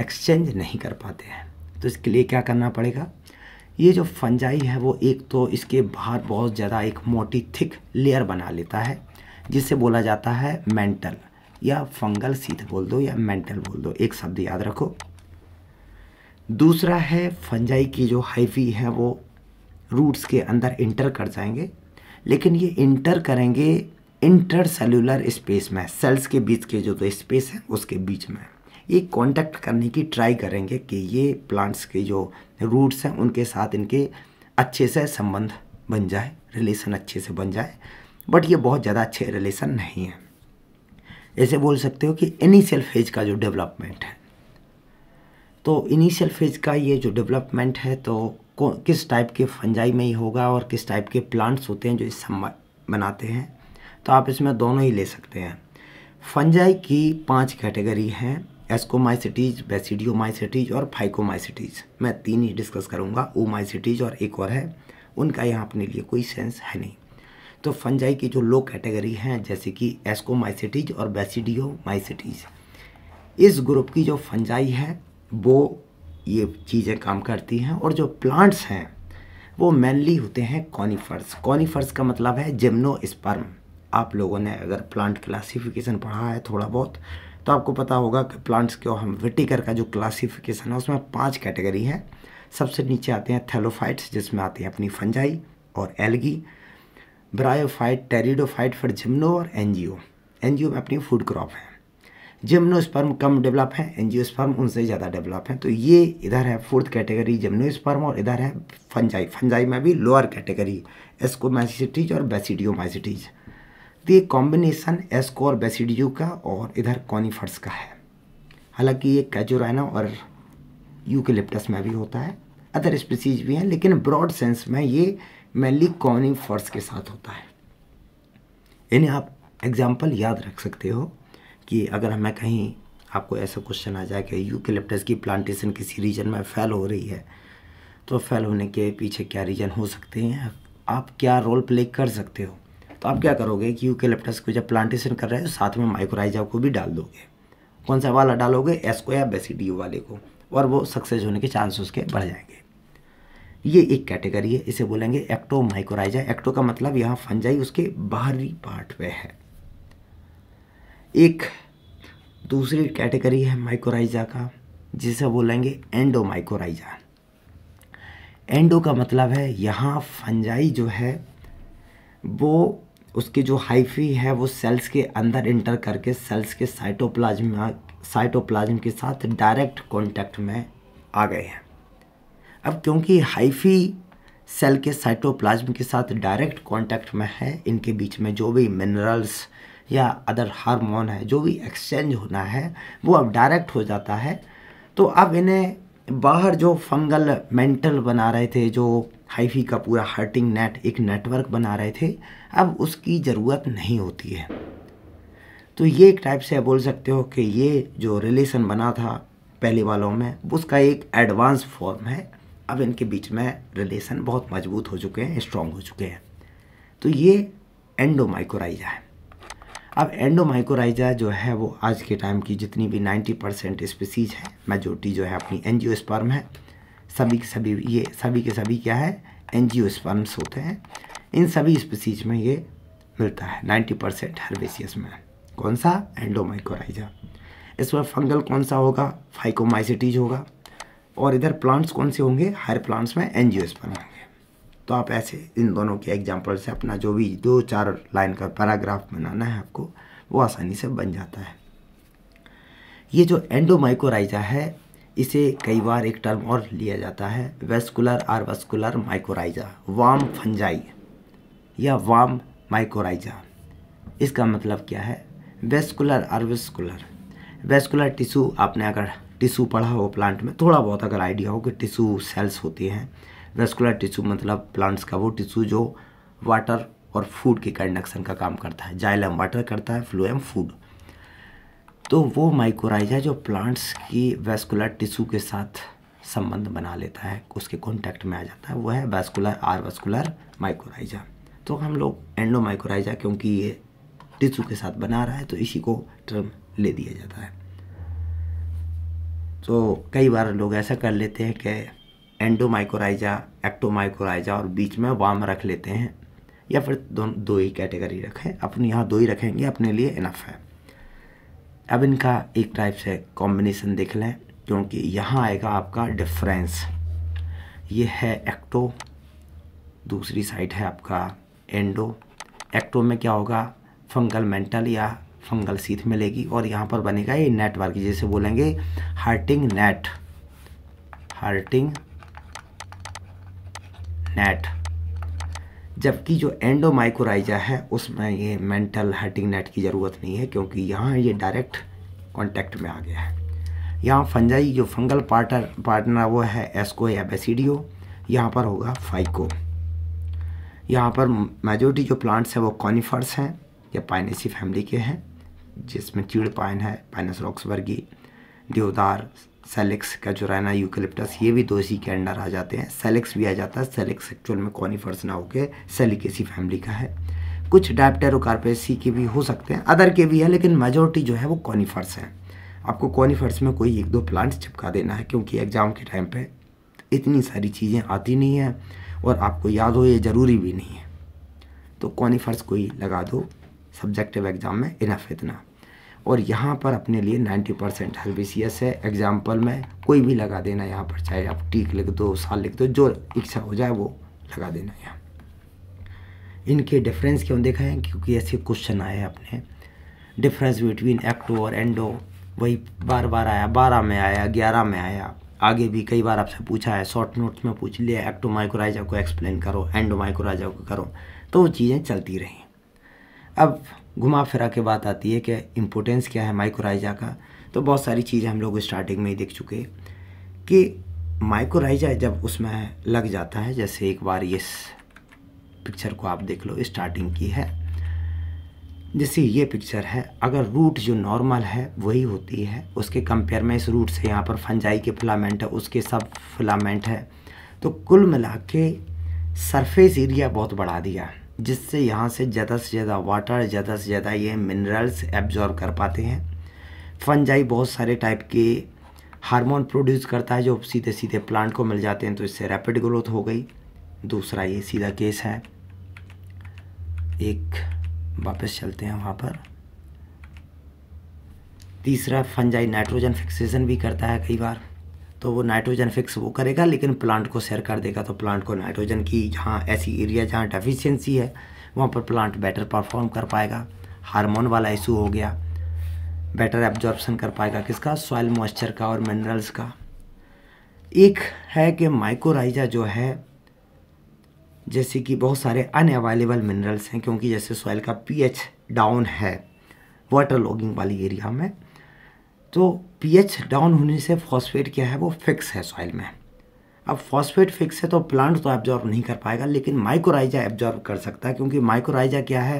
एक्सचेंज नहीं कर पाते हैं तो इसके लिए क्या करना पड़ेगा ये जो फंजाई है वो एक तो इसके बाहर बहुत ज़्यादा एक मोटी थिक लेयर बना लेता है जिसे बोला जाता है मेंटल या फंगल सीध बोल दो या मेंटल बोल दो एक शब्द याद रखो दूसरा है फंजाई की जो हाइफी है वो रूट्स के अंदर इंटर कर जाएंगे लेकिन ये इंटर करेंगे इंटरसेलुलर स्पेस में सेल्स के बीच के जो तो स्पेस है उसके बीच में ये कांटेक्ट करने की ट्राई करेंगे कि ये प्लांट्स के जो रूट्स हैं उनके साथ इनके अच्छे से संबंध बन जाए रिलेशन अच्छे से बन जाए बट ये बहुत ज़्यादा अच्छे रिलेशन नहीं है ऐसे बोल सकते हो कि इनिशियल फेज का जो डेवलपमेंट है तो इनिशियल फेज का ये जो डेवलपमेंट है तो किस टाइप के फंजाई में ही होगा और किस टाइप के प्लांट्स होते हैं जो इस बनाते हैं तो आप इसमें दोनों ही ले सकते हैं फंजाई की पांच कैटेगरी हैं एस्कोमाइसिटीज बेसिडियोमाइसिटीज और फाइकोमाइसिटीज मैं तीन ही डिस्कस करूँगा ओमाइसिटीज और एक और है उनका यहाँ अपने लिए कोई सेंस है नहीं तो फंजाई की जो लो कैटेगरी हैं जैसे कि एस्कोमाइसिटीज और बेसिडियोमाइसिटीज इस ग्रुप की जो फंजाई है वो ये चीज़ें काम करती हैं और जो प्लांट्स हैं वो मेनली होते हैं कॉनीफर्स कॉनीफर्स का मतलब है जिम्नो स्पर्म आप लोगों ने अगर प्लांट क्लासिफिकेशन पढ़ा है थोड़ा बहुत तो आपको पता होगा कि प्लांट्स के हम विटिकर का जो क्लासिफिकेशन है उसमें पांच कैटेगरी है सबसे नीचे आते हैं थैलोफाइट्स जिसमें आते हैं अपनी फंजाई और एलगी ब्रायोफाइट टेरिडोफाइट फिर जिम्नो और एनजीओ एनजीओ में अपनी फूड क्रॉप है जिम्नोस्पर्म कम डेवलप है एनजीओ उनसे ज़्यादा डेवलप है तो ये इधर है फोर्थ कैटेगरी जिम्नोस्पर्म और इधर है फंजाई फंजाई में भी लोअर कैटेगरी एस्कोमाइसिटीज और बेसिडियोमाइसिटीज़ तो ये कॉम्बिनेशन एस्को और बेसिडियो का और इधर कॉनीफर्स का है हालांकि ये कैजोराना और यूकेलिप्टस में भी होता है अदर स्पीसीज भी हैं लेकिन ब्रॉड सेंस में ये मेनली कॉनीफर्स के साथ होता है यानी आप एग्जाम्पल याद रख सकते हो कि अगर हमें कहीं आपको ऐसा क्वेश्चन आ जाए कि यूकेलिप्टस की प्लांटेशन किसी रीजन में फेल हो रही है तो फेल होने के पीछे क्या रीजन हो सकते हैं आप क्या रोल प्ले कर सकते हो तो आप क्या करोगे कि लेप्टस को जब प्लांटेशन कर रहे हो तो साथ में माइक्रोराइजा को भी डाल दोगे कौन सा वाला डालोगे एसको या बेसिडी वाले को और वो सक्सेस होने के चांस उसके बढ़ जाएंगे ये एक कैटेगरी है इसे बोलेंगे एक्टो माइक्रोराइजा एक्टो का मतलब यहाँ फंजाई उसके बाहरी पार्ट पे है एक दूसरी कैटेगरी है माइक्रोराइजा का जिसे बोलेंगे एंडो माइक्रोराइजा एंडो का मतलब है यहाँ फंजाई जो है वो उसकी जो हाइफी है वो सेल्स के अंदर इंटर करके सेल्स के साइटोप्लाज्म साइटोप्लाज्म के साथ डायरेक्ट कांटेक्ट में आ गए हैं अब क्योंकि हाइफी सेल के साइटोप्लाज्म के साथ डायरेक्ट कांटेक्ट में है इनके बीच में जो भी मिनरल्स या अदर हार्मोन है जो भी एक्सचेंज होना है वो अब डायरेक्ट हो जाता है तो अब इन्हें बाहर जो फंगल मेंटल बना रहे थे जो हाईफी का पूरा हर्टिंग नेट एक नेटवर्क बना रहे थे अब उसकी ज़रूरत नहीं होती है तो ये एक टाइप से बोल सकते हो कि ये जो रिलेशन बना था पहले वालों में उसका एक एडवांस फॉर्म है अब इनके बीच में रिलेशन बहुत मजबूत हो चुके हैं स्ट्रॉन्ग हो चुके हैं तो ये एंडोमाइकोराइजा है अब एंडोमाइकोराइजा जो है वो आज के टाइम की जितनी भी 90 परसेंट स्पीसीज है मेजोरिटी जो है अपनी एनजियोस्पर्म है सभी के सभी ये सभी के सभी क्या है एनजीओ स्पर्म्स होते हैं इन सभी स्पीसीज में ये मिलता है 90 परसेंट हर्बेसियस में कौन सा एंडोमाइकोराइजा इसमें फंगल कौन सा होगा फाइकोमाइसिटीज होगा और इधर प्लांट्स कौन से होंगे हर प्लांट्स में एन होंगे तो आप ऐसे इन दोनों के एग्जाम्पल से अपना जो भी दो चार लाइन का पैराग्राफ बनाना है आपको वो आसानी से बन जाता है ये जो एंडोमाइकोराइजा है इसे कई बार एक टर्म और लिया जाता है vesicular arbuscular mycorrhiza VAM fungi या वाम माइकोराइजा इसका मतलब क्या है vesicular arbuscular vascular tissue आपने अगर टिशू पढ़ा हो प्लांट में थोड़ा बहुत अगर आइडिया हो कि टिशू सेल्स होती हैं वेस्कुलर टिशू मतलब प्लांट्स का वो टिशू जो वाटर और फूड के कंडक्शन का काम करता है जाइलम वाटर करता है फ्लोएम फूड तो वो माइकोराइजा जो प्लांट्स की वेस्कुलर टिश्यू के साथ संबंध बना लेता है उसके कॉन्टैक्ट में आ जाता है वो है वेस्कुलर आर वेस्कुलर माइकोराइजा तो हम लोग एंडो माइकोराइजा क्योंकि ये टिश्यू के साथ बना रहा है तो इसी को टर्म ले दिया जाता है तो कई बार लोग ऐसा कर लेते हैं कि एंडो एक्टो माइक्रोराइजा और बीच में वाम रख लेते हैं या फिर दोनों दो ही कैटेगरी रखें अपने यहाँ दो ही रखेंगे अपने लिए इनफ है अब इनका एक टाइप से कॉम्बिनेशन देख लें क्योंकि यहाँ आएगा आपका डिफरेंस ये है एक्टो दूसरी साइड है आपका एंडो एक्टो में क्या होगा फंगल मेंटल या फंगल सीथ मिलेगी और यहाँ पर बनेगा ये नेटवर्क जैसे बोलेंगे हार्टिंग नेट हार्टिंग नेट जबकि जो एंडोमाइकोराइजा है उसमें ये मेंटल हटिंग नेट की ज़रूरत नहीं है क्योंकि यहाँ ये डायरेक्ट कॉन्टैक्ट में आ गया है यहाँ फंजाई जो फंगल पार्टर पार्टनर वो है एस्को या बेसिडियो यहाँ पर होगा फाइको यहाँ पर मेजोरिटी जो प्लांट्स हैं वो कॉनिफर्स हैं या पाइनेसी फैमिली के हैं जिसमें चीड़ पाइन है पाइनस वर्गी देवदार सेलेक्स का रहना यूकलिप्टस ये भी दो इसी के अंडर आ जाते हैं सेलेक्स भी आ जाता है सेलेक्स एक्चुअल में कॉनीफर्स ना होके सेलिकेसी फैमिली का है कुछ डायप्टेरोकार्पेसी के भी हो सकते हैं अदर के भी है लेकिन मेजोरिटी जो है वो कॉनीफर्स हैं आपको कॉनीफर्स में कोई एक दो प्लांट्स चिपका देना है क्योंकि एग्ज़ाम के टाइम पर इतनी सारी चीज़ें आती नहीं हैं और आपको याद हो ये ज़रूरी भी नहीं है तो कॉनीफर्स कोई लगा दो सब्जेक्टिव एग्ज़ाम में इनफ इतना और यहाँ पर अपने लिए 90 परसेंट हेल्विसियस है एग्जाम्पल में कोई भी लगा देना यहाँ पर चाहे आप टीक लिख दो साल लिख दो जो इच्छा हो जाए वो लगा देना यहाँ इनके डिफरेंस क्यों देखा है क्योंकि ऐसे क्वेश्चन आए अपने डिफरेंस बिटवीन एक्टो और एंडो वही बार बार आया बारह में आया ग्यारह में आया आगे भी कई बार आपसे पूछा है शॉर्ट नोट्स में पूछ लिया एक्टो माइक्रोराइजा को एक्सप्लेन करो एंडो माइक्रोराइजा को करो तो वो चीज़ें चलती रहीं अब घुमा फिरा के बात आती है कि इम्पोर्टेंस क्या है माइक्रोराइजा का तो बहुत सारी चीज़ें हम लोग स्टार्टिंग में ही देख चुके कि माइक्रोराइजा जब उसमें लग जाता है जैसे एक बार इस पिक्चर को आप देख लो स्टार्टिंग की है जैसे ये पिक्चर है अगर रूट जो नॉर्मल है वही होती है उसके कंपेयर में इस रूट से यहाँ पर फंजाई के फिलामेंट है उसके सब फिलामेंट है तो कुल मिला के सरफेस एरिया बहुत बढ़ा दिया जिससे यहाँ से ज़्यादा से ज़्यादा वाटर ज़्यादा से ज़्यादा ये मिनरल्स एब्जॉर्ब कर पाते हैं फंजाई बहुत सारे टाइप के हार्मोन प्रोड्यूस करता है जो सीधे सीधे प्लांट को मिल जाते हैं तो इससे रैपिड ग्रोथ हो गई दूसरा ये सीधा केस है एक वापस चलते हैं वहाँ पर तीसरा फंजाई नाइट्रोजन फिक्सेशन भी करता है कई बार तो वो नाइट्रोजन फिक्स वो करेगा लेकिन प्लांट को सैर कर देगा तो प्लांट को नाइट्रोजन की जहाँ ऐसी एरिया जहाँ डेफिशिएंसी है वहाँ पर प्लांट बेटर परफॉर्म कर पाएगा हार्मोन वाला इशू हो गया बेटर एब्जॉर्बसन कर पाएगा किसका सॉइल मॉइस्चर का और मिनरल्स का एक है कि माइकोराइजा जो है जैसे कि बहुत सारे अनअवेलेबल मिनरल्स हैं क्योंकि जैसे सॉइल का पीएच डाउन है वाटर लॉगिंग वाली एरिया में तो पीएच डाउन होने से फॉस्फेट क्या है वो फिक्स है सॉइल में अब फॉस्फेट फिक्स है तो प्लांट तो एब्जॉर्ब नहीं कर पाएगा लेकिन माइक्रोराइजा एब्जॉर्ब कर सकता है क्योंकि माइक्रोराइजा क्या है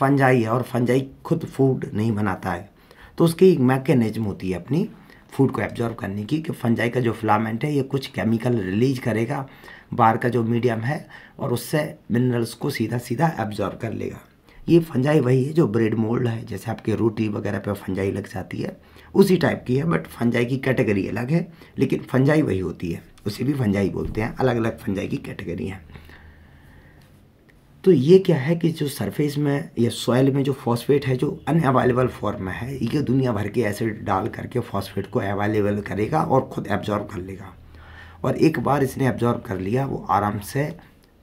फंजाई है और फंजाई खुद फूड नहीं बनाता है तो उसकी मैकेनिज्म होती है अपनी फूड को एब्जॉर्ब करने की कि फंजाई का जो फ्लामेंट है ये कुछ केमिकल रिलीज करेगा बाहर का जो मीडियम है और उससे मिनरल्स को सीधा सीधा एब्जॉर्ब कर लेगा ये फंजाई वही है जो ब्रेड मोल्ड है जैसे आपके रोटी वगैरह पे फंजाई लग जाती है उसी टाइप की है बट फंजाई की कैटेगरी अलग है लेकिन फंजाई वही होती है उसे भी फंजाई बोलते हैं अलग अलग फंजाई की कैटेगरी है तो ये क्या है कि जो सरफेस में या सॉइल में जो फॉस्फेट है जो अनअवेलेबल फॉर्म में है ये दुनिया भर के एसिड डाल करके फॉस्फेट को अवेलेबल करेगा और ख़ुद एब्जॉर्ब कर लेगा और एक बार इसने एब्जॉर्ब कर लिया वो आराम से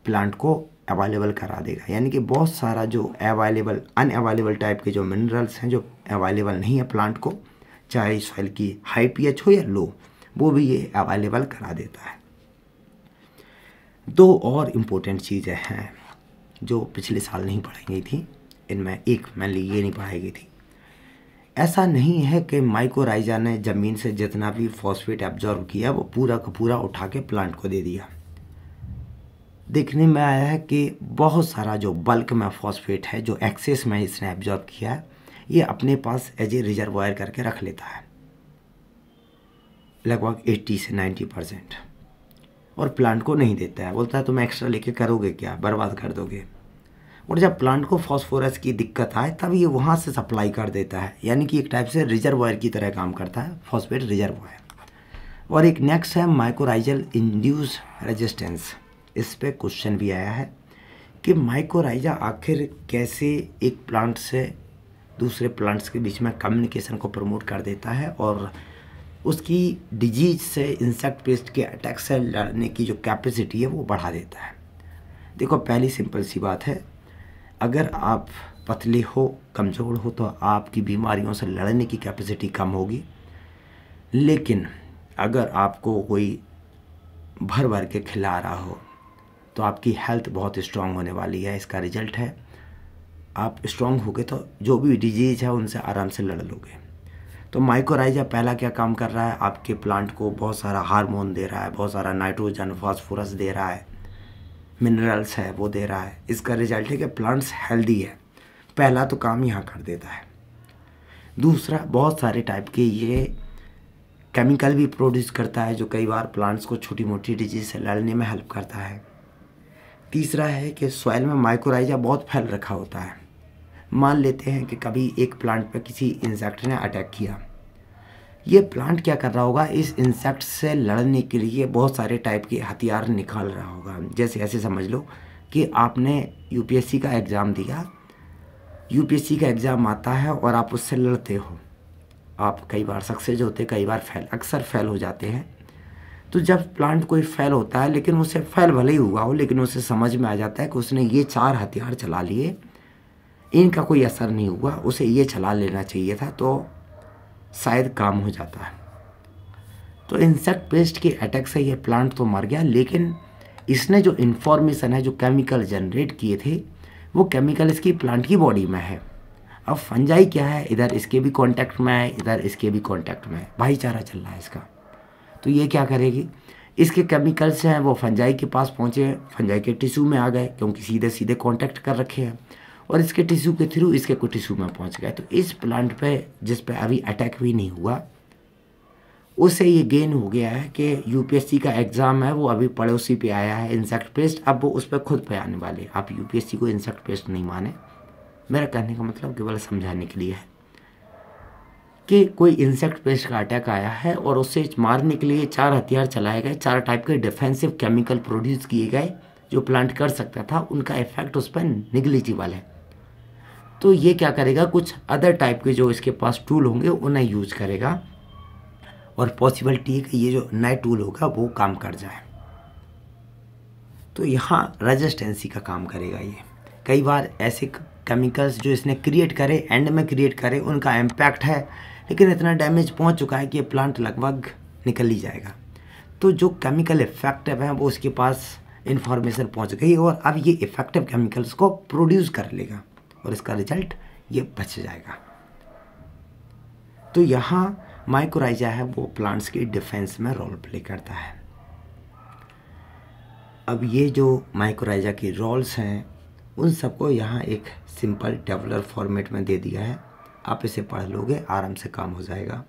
प्लांट को अवेलेबल करा देगा यानी कि बहुत सारा जो अवेलेबल अनअवेलेबल टाइप के जो मिनरल्स हैं जो अवेलेबल नहीं है प्लांट को चाहे सॉइल की हाई पीएच हो या लो वो भी ये अवेलेबल करा देता है दो और इम्पोर्टेंट चीज़ें हैं जो पिछले साल नहीं पढ़ाई गई थी इनमें एक मैंने ये नहीं पढ़ाई गई थी ऐसा नहीं है कि माइकोराइजा ने ज़मीन से जितना भी फॉस्फेट एब्जॉर्व किया वो पूरा का पूरा उठा के प्लांट को दे दिया देखने में आया है कि बहुत सारा जो बल्क में फॉस्फेट है जो एक्सेस में इसने एब्जॉर्व किया है ये अपने पास एज ए रिजर्वायर करके रख लेता है लगभग 80 से 90 परसेंट और प्लांट को नहीं देता है बोलता है तुम एक्स्ट्रा लेके करोगे क्या बर्बाद कर दोगे और जब प्लांट को फॉस्फोरस की दिक्कत आए तब ये वहाँ से सप्लाई कर देता है यानी कि एक टाइप से रिजर्वायर की तरह काम करता है फॉस्फेट रिजर्वायर और एक नेक्स्ट है माइक्रोराइजल इंड्यूस रेजिस्टेंस इस पर क्वेश्चन भी आया है कि माइक्रोराइजा आखिर कैसे एक प्लांट से दूसरे प्लांट्स के बीच में कम्युनिकेशन को प्रमोट कर देता है और उसकी डिजीज से इंसेक्ट पेस्ट के अटैक से लड़ने की जो कैपेसिटी है वो बढ़ा देता है देखो पहली सिंपल सी बात है अगर आप पतले हो कमज़ोर हो तो आपकी बीमारियों से लड़ने की कैपेसिटी कम होगी लेकिन अगर आपको कोई भर भर के खिला रहा हो तो आपकी हेल्थ बहुत स्ट्रांग होने वाली है इसका रिजल्ट है आप स्ट्रांग होगे तो जो भी डिजीज़ है उनसे आराम से लड़ लोगे तो माइकोराइजा पहला क्या काम कर रहा है आपके प्लांट को बहुत सारा हार्मोन दे रहा है बहुत सारा नाइट्रोजन फॉस्फोरस दे रहा है मिनरल्स है वो दे रहा है इसका रिजल्ट है कि प्लांट्स हेल्दी है पहला तो काम यहाँ कर देता है दूसरा बहुत सारे टाइप के ये केमिकल भी प्रोड्यूस करता है जो कई बार प्लांट्स को छोटी मोटी डिजीज से लड़ने में हेल्प करता है तीसरा है कि सॉइल में माइक्रोराइजा बहुत फैल रखा होता है मान लेते हैं कि कभी एक प्लांट पर किसी इंसेक्ट ने अटैक किया ये प्लांट क्या कर रहा होगा इस इंसेक्ट से लड़ने के लिए बहुत सारे टाइप के हथियार निकाल रहा होगा जैसे ऐसे समझ लो कि आपने यूपीएससी का एग्ज़ाम दिया यूपीएससी का एग्ज़ाम आता है और आप उससे लड़ते हो आप कई बार सक्सेस होते कई बार फेल अक्सर फेल हो जाते हैं तो जब प्लांट कोई फेल होता है लेकिन उसे फेल भले ही हुआ हो लेकिन उसे समझ में आ जाता है कि उसने ये चार हथियार चला लिए इनका कोई असर नहीं हुआ उसे ये चला लेना चाहिए था तो शायद काम हो जाता है तो इंसेक्ट पेस्ट के अटैक से यह प्लांट तो मर गया लेकिन इसने जो इन्फॉर्मेशन है जो केमिकल जनरेट किए थे वो केमिकल इसकी प्लांट की बॉडी में है अब फंजाई क्या है इधर इसके भी कांटेक्ट में है इधर इसके भी कांटेक्ट में है भाईचारा चल रहा है इसका तो ये क्या करेगी इसके केमिकल्स हैं वो फंजाई के पास पहुँचे फंजाई के टिश्यू में आ गए क्योंकि सीधे सीधे कॉन्टैक्ट कर रखे हैं और इसके टिश्यू के थ्रू इसके को टिश्यू में पहुंच गया तो इस प्लांट पे जिस पे अभी अटैक भी नहीं हुआ उसे ये गेन हो गया है कि यूपीएससी का एग्ज़ाम है वो अभी पड़ोसी पे आया है इंसेक्ट पेस्ट अब वो उस पर खुद पे आने वाले आप यूपीएससी को इंसेक्ट पेस्ट नहीं माने मेरा कहने का मतलब केवल समझाने के लिए है कि कोई इंसेक्ट पेस्ट का अटैक आया है और उसे मारने के लिए चार हथियार चलाए गए चार टाइप के डिफेंसिव केमिकल प्रोड्यूस किए गए जो प्लांट कर सकता था उनका इफेक्ट उस पर निगलिजिबल है तो ये क्या करेगा कुछ अदर टाइप के जो इसके पास टूल होंगे उन्हें यूज करेगा और पॉसिबिलिटी है कि ये जो नए टूल होगा वो काम कर जाए तो यहाँ रजिस्टेंसी का काम करेगा ये कई बार ऐसे केमिकल्स जो इसने क्रिएट करे एंड में क्रिएट करे उनका इम्पैक्ट है लेकिन इतना डैमेज पहुँच चुका है कि ये प्लांट लगभग निकल ही जाएगा तो जो केमिकल इफेक्टिव हैं वो उसके पास इन्फॉर्मेशन पहुँच गई और अब ये इफेक्टिव केमिकल्स को प्रोड्यूस कर लेगा और इसका रिजल्ट ये बच जाएगा तो यहाँ माइक्रोराइजा है वो प्लांट्स के डिफेंस में रोल प्ले करता है अब ये जो माइक्रोराइजा की रोल्स हैं उन सबको यहाँ एक सिंपल टेबलर फॉर्मेट में दे दिया है आप इसे पढ़ लोगे आराम से काम हो जाएगा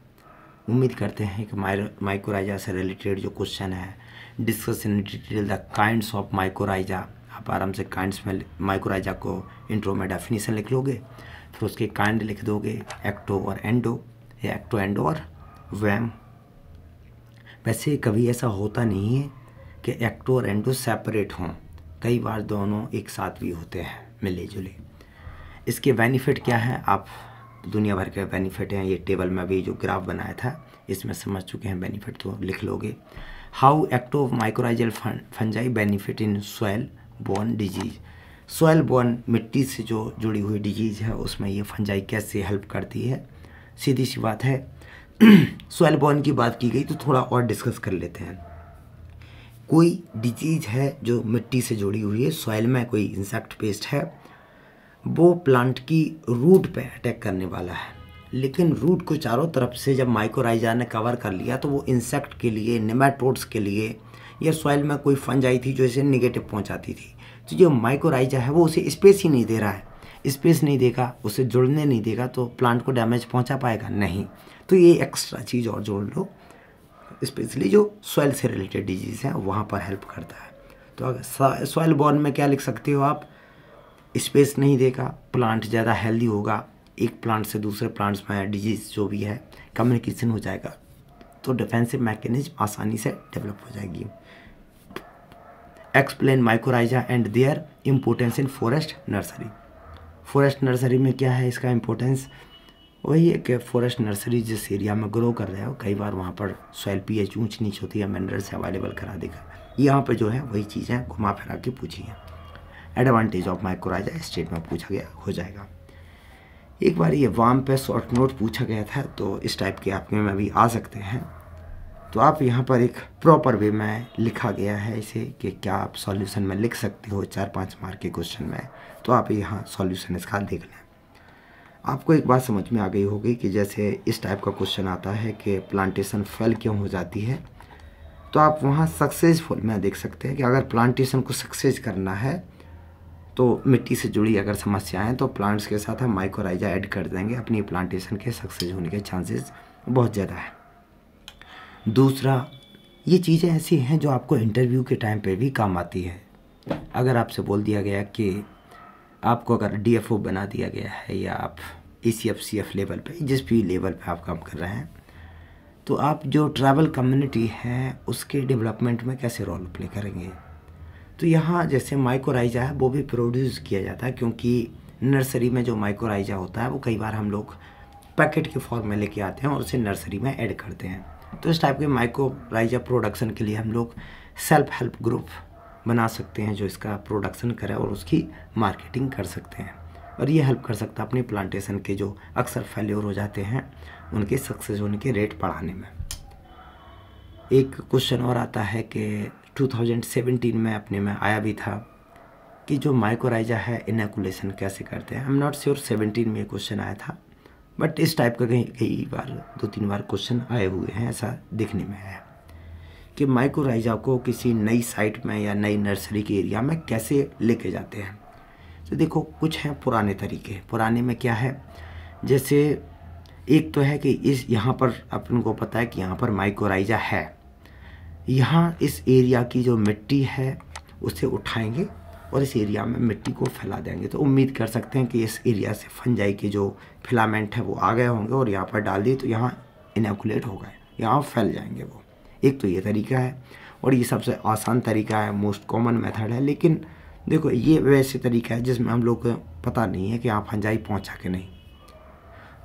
उम्मीद करते हैं कि माइक्रोराइजा से रिलेटेड जो क्वेश्चन है discuss in detail the kinds of mycorrhiza आप आराम से काइंड स्मेल माइक्रोराइजा को इंट्रो में डेफिनेशन लिख लोगे फिर उसके काइंड लिख दोगे एक्टो और एंडो या एक्टो एंडो और वैम वैसे कभी ऐसा होता नहीं है कि एक्टो और एंडो सेपरेट हों कई बार दोनों एक साथ भी होते हैं मिले जुले इसके बेनिफिट क्या है आप दुनिया भर के बेनिफिट हैं ये टेबल में भी जो ग्राफ बनाया था इसमें समझ चुके हैं बेनिफिट तो लिख लोगे how ecto mycorrhizal fungi benefit in soil borne disease soil borne मिट्टी से जो जुड़ी हुई डिजीज़ है उसमें ये फंजाई कैसे हेल्प करती है सीधी सी बात है *clears throat* सोयल बोन की बात की गई तो थोड़ा और डिस्कस कर लेते हैं कोई डिजीज़ है जो मिट्टी से जुड़ी हुई है सॉयल में कोई इंसेक्ट पेस्ट है वो प्लांट की रूट पे अटैक करने वाला है लेकिन रूट को चारों तरफ से जब माइक्रोराइजा ने कवर कर लिया तो वो इंसेक्ट के लिए निमेटोड्स के लिए या सॉइल में कोई फंज आई थी जो इसे निगेटिव पहुँचाती थी तो जो माइक्रोराइजा है वो उसे स्पेस ही नहीं दे रहा है स्पेस नहीं देगा उसे जुड़ने नहीं देगा तो प्लांट को डैमेज पहुंचा पाएगा नहीं तो ये एक्स्ट्रा चीज़ और जोड़ लो स्पेशली जो सॉइल से रिलेटेड डिजीज़ है वहाँ पर हेल्प करता है तो अगर सॉइल बॉर्न में क्या लिख सकते हो आप स्पेस नहीं देगा प्लांट ज़्यादा हेल्दी होगा एक प्लांट से दूसरे प्लांट्स में डिजीज़ जो भी है कम्युनिकेशन हो जाएगा तो डिफेंसिव मैकेनिज्म आसानी से डेवलप हो जाएगी explain mycorrhiza and their importance in forest nursery forest nursery में क्या है इसका इम्पोर्टेंस वही एक फॉरेस्ट नर्सरी जिस एरिया में ग्रो कर रहे हो कई बार वहाँ पर सॉइल एच ऊंच नीच होती है मिनरल्स अवेलेबल करा देगा यहाँ पर जो है वही चीज़ें घुमा फिरा के पूछी हैं एडवांटेज ऑफ माइक्रोराइजा स्टेट में पूछा गया हो जाएगा एक बार ये वाम पे शॉर्ट नोट पूछा गया था तो इस टाइप के आपके में भी आ सकते हैं तो आप यहाँ पर एक प्रॉपर वे में लिखा गया है इसे कि क्या आप सॉल्यूशन में लिख सकते हो चार पाँच मार्क के क्वेश्चन में तो आप यहाँ सॉल्यूशन इसका देख लें आपको एक बात समझ में आ गई होगी कि जैसे इस टाइप का क्वेश्चन आता है कि प्लांटेशन फेल क्यों हो जाती है तो आप वहाँ सक्सेसफुल में देख सकते हैं कि अगर प्लांटेशन को सक्सेस करना है तो मिट्टी से जुड़ी अगर समस्याएं तो प्लांट्स के साथ हम माइक्रोराइजा ऐड कर देंगे अपनी प्लांटेशन के सक्सेस होने के चांसेस बहुत ज़्यादा है दूसरा ये चीज़ें ऐसी हैं जो आपको इंटरव्यू के टाइम पे भी काम आती है अगर आपसे बोल दिया गया कि आपको अगर डीएफओ बना दिया गया है या आप A C F C F level पर जिस भी लेवल पे आप काम कर रहे हैं तो आप जो ट्रैवल कम्युनिटी है उसके डेवलपमेंट में कैसे रोल प्ले करेंगे तो यहाँ जैसे माइकोराइजा है वो भी प्रोड्यूस किया जाता है क्योंकि नर्सरी में जो माइकोराइजा होता है वो कई बार हम लोग पैकेट के फॉर्म में लेके आते हैं और उसे नर्सरी में ऐड करते हैं तो इस टाइप के माइक्रो प्राइज या प्रोडक्शन के लिए हम लोग सेल्फ हेल्प ग्रुप बना सकते हैं जो इसका प्रोडक्शन करें और उसकी मार्केटिंग कर सकते हैं और ये हेल्प कर सकता है अपनी प्लांटेशन के जो अक्सर फेल्योर हो जाते हैं उनके सक्सेस होने के रेट बढ़ाने में एक क्वेश्चन और आता है कि 2017 में अपने में आया भी था कि जो माइक्रोराइजा है इनकुलेशन कैसे करते हैं आई एम नॉट श्योर 17 में क्वेश्चन आया था बट इस टाइप का कहीं कई बार दो तीन बार क्वेश्चन आए हुए हैं ऐसा देखने में आया कि माइक्रोराइजा को किसी नई साइट में या नई नर्सरी के एरिया में कैसे लेके जाते हैं तो देखो कुछ हैं पुराने तरीके पुराने में क्या है जैसे एक तो है कि इस यहाँ पर अपन को पता है कि यहाँ पर माइक्रोराइजा है यहाँ इस एरिया की जो मिट्टी है उसे उठाएंगे और इस एरिया में मिट्टी को फैला देंगे तो उम्मीद कर सकते हैं कि इस एरिया से फंजाई के जो फिलामेंट है वो आ गए होंगे और यहाँ पर डाल दिए तो यहाँ इनकुलेट हो गए यहाँ फैल जाएंगे वो एक तो ये तरीका है और ये सबसे आसान तरीका है मोस्ट कॉमन मेथड है लेकिन देखो ये वैसे तरीका है जिसमें हम लोग को पता नहीं है कि यहाँ फंजाई पहुँचा के नहीं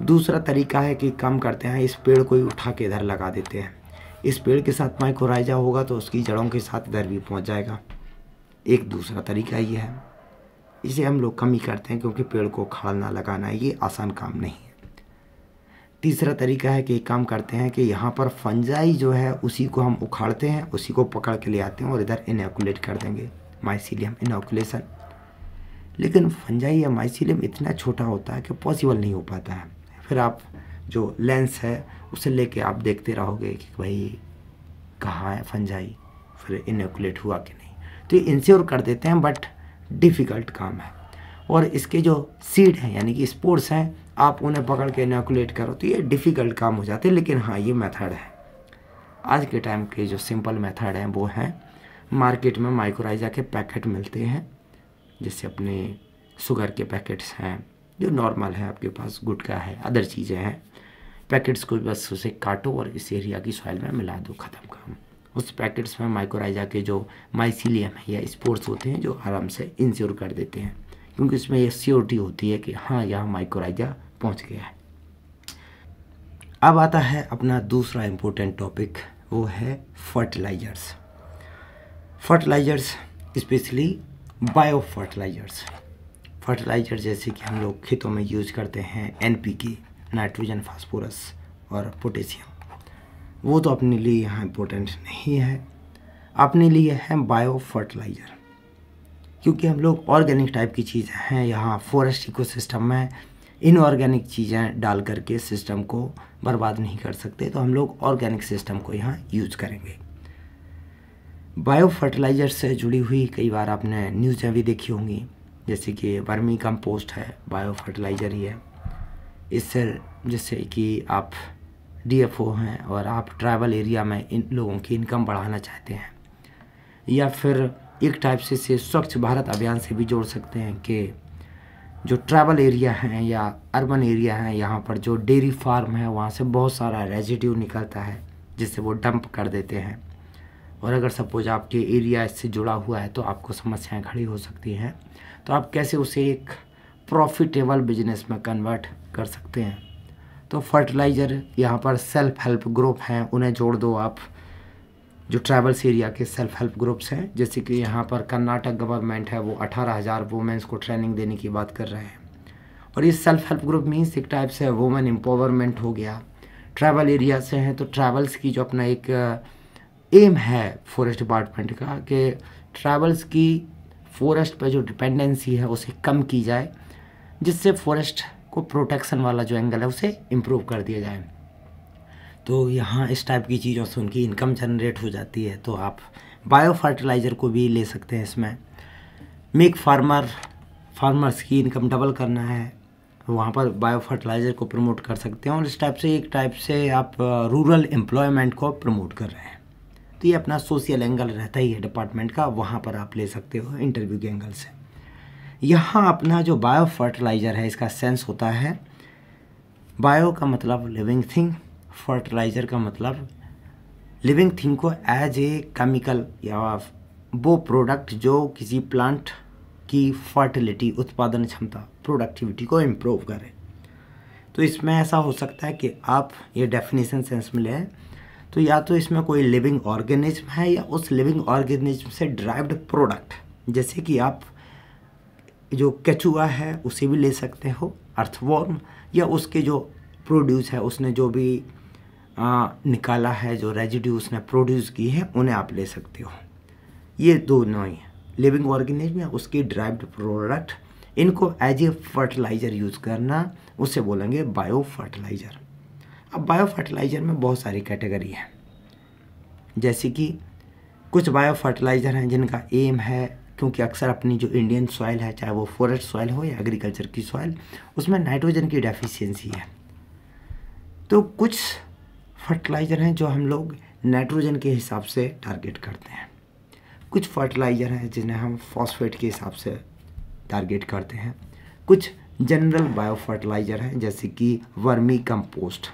दूसरा तरीका है कि कम करते हैं इस पेड़ को ही उठा के इधर लगा देते हैं इस पेड़ के साथ माइक्रोराइजा होगा तो उसकी जड़ों के साथ इधर भी पहुँच जाएगा एक दूसरा तरीका ये है इसे हम लोग कम ही करते हैं क्योंकि पेड़ को खाड़ना लगाना ये आसान काम नहीं है तीसरा तरीका है कि एक काम करते हैं कि यहाँ पर फंजाई जो है उसी को हम उखाड़ते हैं उसी को पकड़ के ले आते हैं और इधर इनोकुलेट कर देंगे माइसिलियम इनोकुलेशन लेकिन फंजाई या माइसिलियम इतना छोटा होता है कि पॉसिबल नहीं हो पाता है फिर आप जो लेंस है उसे लेके आप देखते रहोगे कि भाई कहाँ है फंजाई फिर इनोकुलेट हुआ कि नहीं तो ये इंश्योर कर देते हैं बट डिफ़िकल्ट काम है और इसके जो सीड हैं यानी कि स्पोर्ट्स हैं आप उन्हें पकड़ के इनाकुलेट करो तो ये डिफ़िकल्ट काम हो जाते हैं लेकिन हाँ ये मेथड है आज के टाइम के जो सिंपल मेथड हैं वो हैं मार्केट में माइक्रोराइजा के पैकेट मिलते हैं जैसे अपने शुगर के पैकेट्स हैं जो नॉर्मल है आपके पास गुटखा है अदर चीज़ें हैं पैकेट्स को बस उसे काटो और इस एरिया की सॉइल में मिला दो ख़त्म काम उस पैकेट्स में माइक्रोराइजा के जो माइसिलियम है या स्पोर्ट्स होते हैं जो आराम से इंश्योर कर देते हैं क्योंकि इसमें यह स्योरिटी होती है कि हाँ यहाँ माइक्रोराइजा पहुँच गया है अब आता है अपना दूसरा इम्पोर्टेंट टॉपिक वो है fertilizers fertilizers specially bio fertilizers fertilizer जैसे कि हम लोग खेतों में यूज करते हैं एनपीके नाइट्रोजन फास्फोरस और पोटेशियम वो तो अपने लिए यहाँ इम्पोर्टेंट नहीं है अपने लिए है बायो फर्टिलाइज़र क्योंकि हम लोग ऑर्गेनिक टाइप की चीज़ें हैं यहाँ फॉरेस्ट इको में इनऑर्गेनिक चीज़ें डाल करके सिस्टम को बर्बाद नहीं कर सकते तो हम लोग ऑर्गेनिक सिस्टम को यहाँ यूज करेंगे बायो फर्टिलाइज़र से जुड़ी हुई कई बार आपने न्यूज़ें भी देखी होंगी जैसे कि वर्मी कंपोस्ट है बायो फर्टिलाइज़र ही है इससे जिससे कि आप डीएफओ हैं और आप ट्राइबल एरिया में इन लोगों की इनकम बढ़ाना चाहते हैं या फिर एक टाइप से से स्वच्छ भारत अभियान से भी जोड़ सकते हैं कि जो ट्राइबल एरिया हैं या अर्बन एरिया हैं यहाँ पर जो डेयरी फार्म है वहाँ से बहुत सारा रेजिड्यू निकलता है जिससे वो डंप कर देते हैं और अगर सपोज आपके एरिया इससे जुड़ा हुआ है तो आपको समस्याएं खड़ी हो सकती हैं तो आप कैसे उसे एक प्रॉफिटेबल बिजनेस में कन्वर्ट कर सकते हैं तो फर्टिलाइज़र यहाँ पर सेल्फ हेल्प ग्रुप हैं उन्हें जोड़ दो आप जो ट्रैवल्स एरिया के सेल्फ हेल्प ग्रुप्स हैं जैसे कि यहाँ पर कर्नाटक गवर्नमेंट है वो अठारह हज़ार वुमेंस को ट्रेनिंग देने की बात कर रहे हैं और ये सेल्फ हेल्प ग्रुप मीन्स एक टाइप से वुमेन एम्पावरमेंट हो गया ट्रैवल एरिया से हैं तो ट्रैवल्स की जो अपना एक एम है फॉरेस्ट डिपार्टमेंट का कि ट्रैवल्स की फॉरेस्ट पर जो डिपेंडेंसी है उसे कम की जाए जिससे फॉरेस्ट को प्रोटेक्शन वाला जो एंगल है उसे इम्प्रूव कर दिया जाए तो यहाँ इस टाइप की चीज़ों से उनकी इनकम जनरेट हो जाती है तो आप बायो फर्टिलाइज़र को भी ले सकते हैं इसमें मेक फार्मर फार्मर्स की इनकम डबल करना है वहाँ पर बायो फर्टिलाइज़र को प्रमोट कर सकते हैं और इस टाइप से एक टाइप से आप रूरल एम्प्लॉयमेंट को प्रमोट कर रहे हैं तो ये अपना सोशल एंगल रहता ही है डिपार्टमेंट का वहाँ पर आप ले सकते हो इंटरव्यू के एंगल से यहाँ अपना जो बायो फर्टिलाइज़र है इसका सेंस होता है बायो का मतलब लिविंग थिंग फर्टिलाइज़र का मतलब लिविंग थिंग को एज ए केमिकल या वो प्रोडक्ट जो किसी प्लांट की फर्टिलिटी उत्पादन क्षमता प्रोडक्टिविटी को इम्प्रूव करें तो इसमें ऐसा हो सकता है कि आप ये डेफिनेशन सेंस में लें तो या तो इसमें कोई लिविंग ऑर्गेनिज्म है या उस लिविंग ऑर्गेनिज्म से ड्राइव्ड प्रोडक्ट जैसे कि आप जो कैचुआ है उसे भी ले सकते हो अर्थवॉर्म या उसके जो प्रोड्यूस है उसने जो भी आ, निकाला है जो रेजिड्यू उसने प्रोड्यूस की है उन्हें आप ले सकते हो ये दोनों ही लिविंग ऑर्गेनिज्म या उसकी ड्राइव्ड प्रोडक्ट इनको एज ए फर्टिलाइज़र यूज़ करना उसे बोलेंगे बायो फर्टिलाइज़र अब बायो फर्टिलाइज़र में बहुत सारी कैटेगरी है जैसे कि कुछ बायो फर्टिलाइज़र हैं जिनका एम है क्योंकि अक्सर अपनी जो इंडियन सॉइल है चाहे वो फॉरेस्ट सॉइल हो या एग्रीकल्चर की सॉइल उसमें नाइट्रोजन की डेफिशिएंसी है तो कुछ फर्टिलाइज़र हैं जो हम लोग नाइट्रोजन के हिसाब से टारगेट करते हैं कुछ फर्टिलाइज़र हैं जिन्हें हम फॉस्फेट के हिसाब से टारगेट करते हैं कुछ जनरल बायो फर्टिलाइज़र हैं जैसे कि वर्मी कंपोस्ट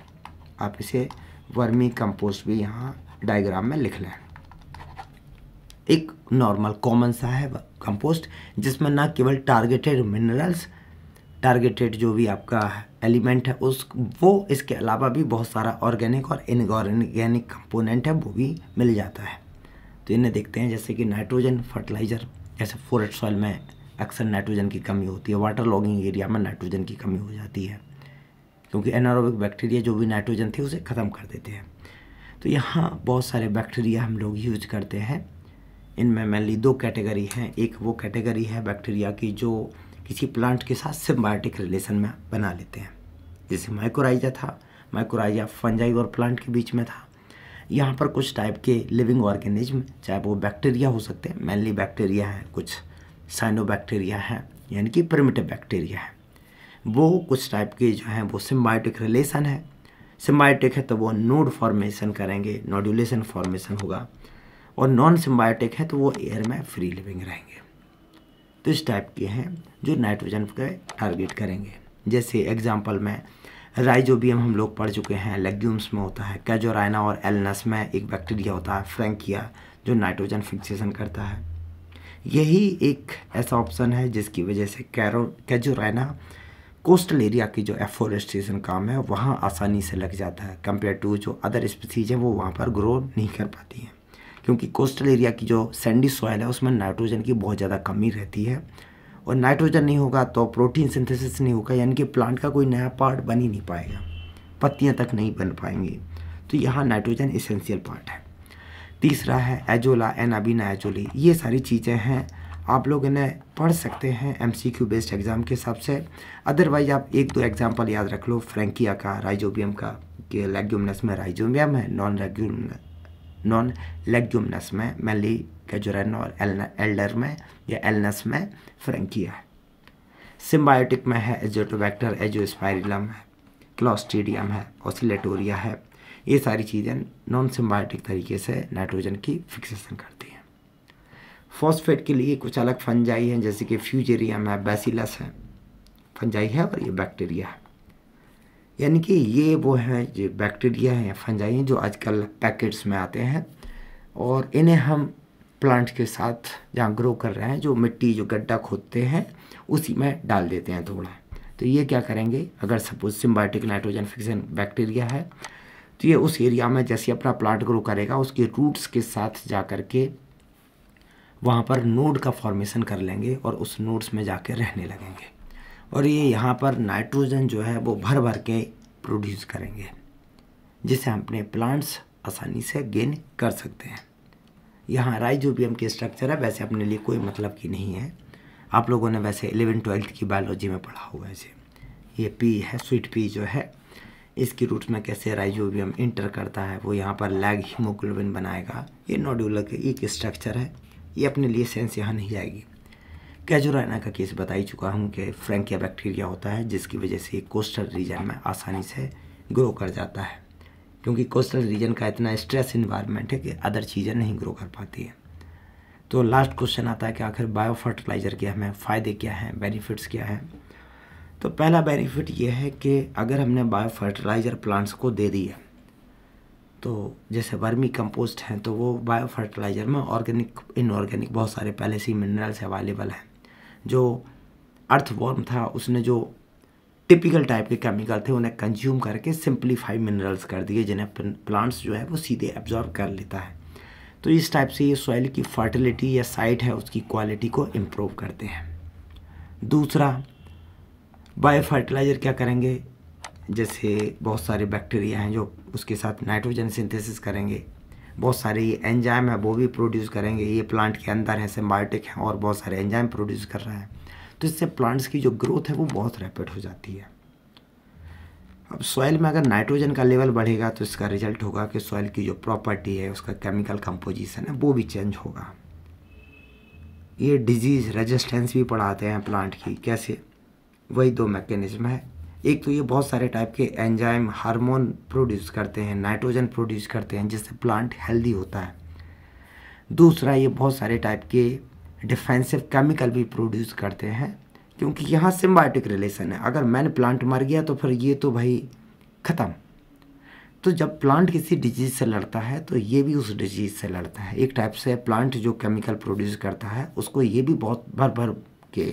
आप इसे वर्मी कंपोस्ट भी यहाँ डायग्राम में लिख लें एक नॉर्मल कॉमन सा है कंपोस्ट जिसमें ना केवल टारगेटेड मिनरल्स टारगेटेड जो भी आपका एलिमेंट है उस वो इसके अलावा भी बहुत सारा ऑर्गेनिक और इनऑर्गेनिक कंपोनेंट है वो भी मिल जाता है तो इन्हें देखते हैं जैसे कि नाइट्रोजन फर्टिलाइज़र जैसे फोरेट सॉइल में अक्सर नाइट्रोजन की कमी होती है वाटर लॉगिंग एरिया में नाइट्रोजन की कमी हो जाती है क्योंकि एनारोबिक बैक्टीरिया जो भी नाइट्रोजन थे उसे ख़त्म कर देते हैं तो यहाँ बहुत सारे बैक्टीरिया हम लोग यूज करते हैं इनमें मेनली दो कैटेगरी हैं एक वो कैटेगरी है बैक्टीरिया की जो किसी प्लांट के साथ सिम्बायोटिक रिलेशन में बना लेते हैं जैसे माइक्रोराइजा था माइक्रोराइजा फंजाई और प्लांट के बीच में था यहाँ पर कुछ टाइप के लिविंग ऑर्गेनिज्म चाहे वो बैक्टीरिया हो सकते हैं मेनली बैक्टीरिया है कुछ साइनोबैक्टीरिया हैं यानी कि प्रिमिटिव बैक्टीरिया है वो कुछ टाइप के जो हैं वो सिम्बायोटिक रिलेशन है सिम्बायोटिक है तो वो नोड फॉर्मेशन करेंगे नोड्यूलेशन फॉर्मेशन होगा और नॉन सिम्बायोटिक है तो वो एयर में फ्री लिविंग रहेंगे तो इस टाइप के हैं जो नाइट्रोजन के टारगेट करेंगे जैसे एग्जाम्पल में राइजोबियम हम लोग पढ़ चुके हैं लेग्यूम्स में होता है कैजोराइना और एलनस में एक बैक्टीरिया होता है फ्रेंकिया जो नाइट्रोजन फिक्सेशन करता है यही एक ऐसा ऑप्शन है जिसकी वजह से कैरो कैजोराइना कोस्टल एरिया की जो एफोरेस्टेशन काम है वहाँ आसानी से लग जाता है कंपेयर टू जो अदर स्पीसीज हैं वो वहाँ पर ग्रो नहीं कर पाती हैं क्योंकि कोस्टल एरिया की जो सैंडी सॉयल है उसमें नाइट्रोजन की बहुत ज़्यादा कमी रहती है और नाइट्रोजन नहीं होगा तो प्रोटीन सिंथेसिस नहीं होगा यानी कि प्लांट का कोई नया पार्ट बन ही नहीं पाएगा पत्तियाँ तक नहीं बन पाएंगी तो यहाँ नाइट्रोजन इसेंशियल पार्ट है तीसरा है एजोला एनाबीना एजोली ये सारी चीज़ें हैं आप लोग इन्हें पढ़ सकते हैं क्यू बेस्ड एग्ज़ाम के हिसाब से अदरवाइज आप एक दो एग्जाम्पल याद रख लो फ्रेंकिया का राइजोबियम का कि लेग्यूमनस में राइजोबियम है नॉन रेग्यूमनस नॉन लेग्यूमनस में मैली गजरन और एल्डर में या एलनस में फ्रेंकिया है सिम्बायोटिक में है एजोटोबैक्टर एजोस्पायरिलम है क्लॉस्टीडियम है ऑसिलेटोरिया है ये सारी चीज़ें नॉन सिम्बायोटिक तरीके से नाइट्रोजन की फिक्सेशन करती हैं फॉस्फेट के लिए कुछ अलग फंजाई हैं जैसे कि फ्यूजेरियम है बेसिलस है फंजाई है और ये बैक्टीरिया है यानी कि ये वो हैं जो बैक्टीरिया हैं फंजाई हैं जो आजकल पैकेट्स में आते हैं और इन्हें हम प्लांट के साथ जहाँ ग्रो कर रहे हैं जो मिट्टी जो गड्ढा खोदते हैं उसी में डाल देते हैं थोड़ा तो ये क्या करेंगे अगर suppose symbiotic nitrogen fixation bacteria है तो ये उस एरिया में जैसे अपना प्लांट ग्रो करेगा उसके रूट्स के साथ जा कर के वहाँ पर नोड का फॉर्मेशन कर लेंगे और उस नोड्स में कर रहने लगेंगे और ये यहाँ पर नाइट्रोजन जो है वो भर भर के प्रोड्यूस करेंगे जिसे हम अपने प्लांट्स आसानी से गेन कर सकते हैं यहाँ राइजोबियम के स्ट्रक्चर है वैसे अपने लिए कोई मतलब की नहीं है आप लोगों ने वैसे एलेवन ट्वेल्थ की बायोलॉजी में पढ़ा हुआ है इसे ये पी है स्वीट पी जो है इसकी रूट में कैसे राइजोबियम इंटर करता है वो यहाँ पर लैग हीमोग्लोबिन बनाएगा ये नोडुलर एक स्ट्रक्चर है ये अपने लिए सेंस यहाँ नहीं आएगी कैजोराइना का केस बता ही चुका हूँ कि फ्रेंकिया बैक्टीरिया होता है जिसकी वजह से कोस्टल रीजन में आसानी से ग्रो कर जाता है क्योंकि कोस्टल रीजन का इतना स्ट्रेस इन्वायरमेंट है कि अदर चीज़ें नहीं ग्रो कर पाती हैं तो लास्ट क्वेश्चन आता है कि आखिर बायो फर्टिलाइज़र के हमें फ़ायदे क्या हैं बेनिफिट्स क्या हैं तो पहला बेनिफिट ये है कि अगर हमने बायो फर्टिलाइज़र प्लांट्स को दे दिया तो जैसे वर्मी कंपोस्ट हैं तो वो बायो फर्टिलाइज़र में ऑर्गेनिक इनऑर्गेनिक बहुत सारे पहले से मिनरल्स अवेलेबल हैं जो अर्थ वॉर्म था उसने जो टिपिकल टाइप के केमिकल थे उन्हें कंज्यूम करके सिंप्लीफाई मिनरल्स कर दिए जिन्हें प्लांट्स जो है वो सीधे एब्जॉर्ब कर लेता है तो इस टाइप से ये सॉइल की फर्टिलिटी या साइट है उसकी क्वालिटी को इम्प्रूव करते हैं दूसरा बायो फर्टिलाइज़र क्या करेंगे जैसे बहुत सारे बैक्टीरिया हैं जो उसके साथ नाइट्रोजन सिंथेसिस करेंगे बहुत सारे ये एंजाइम है वो भी प्रोड्यूस करेंगे ये प्लांट के अंदर है सिम्बायोटिक है और बहुत सारे एंजाइम प्रोड्यूस कर रहा है तो इससे प्लांट्स की जो ग्रोथ है वो बहुत रैपिड हो जाती है अब सॉइल में अगर नाइट्रोजन का लेवल बढ़ेगा तो इसका रिजल्ट होगा कि सॉइल की जो प्रॉपर्टी है उसका केमिकल कंपोजिशन है वो भी चेंज होगा ये डिजीज़ रेजिस्टेंस भी पढ़ाते हैं प्लांट की कैसे वही दो मैकेनिज्म है एक तो ये बहुत सारे टाइप के एंजाइम हार्मोन प्रोड्यूस करते हैं नाइट्रोजन प्रोड्यूस करते हैं जिससे प्लांट हेल्दी होता है दूसरा ये बहुत सारे टाइप के डिफेंसिव केमिकल भी प्रोड्यूस करते हैं क्योंकि यहाँ सिम्बायोटिक रिलेशन है अगर मैन प्लांट मर गया तो फिर ये तो भाई ख़त्म तो जब प्लांट किसी डिजीज़ से लड़ता है तो ये भी उस डिजीज़ से लड़ता है एक टाइप से प्लांट जो केमिकल प्रोड्यूस करता है उसको ये भी बहुत भर भर के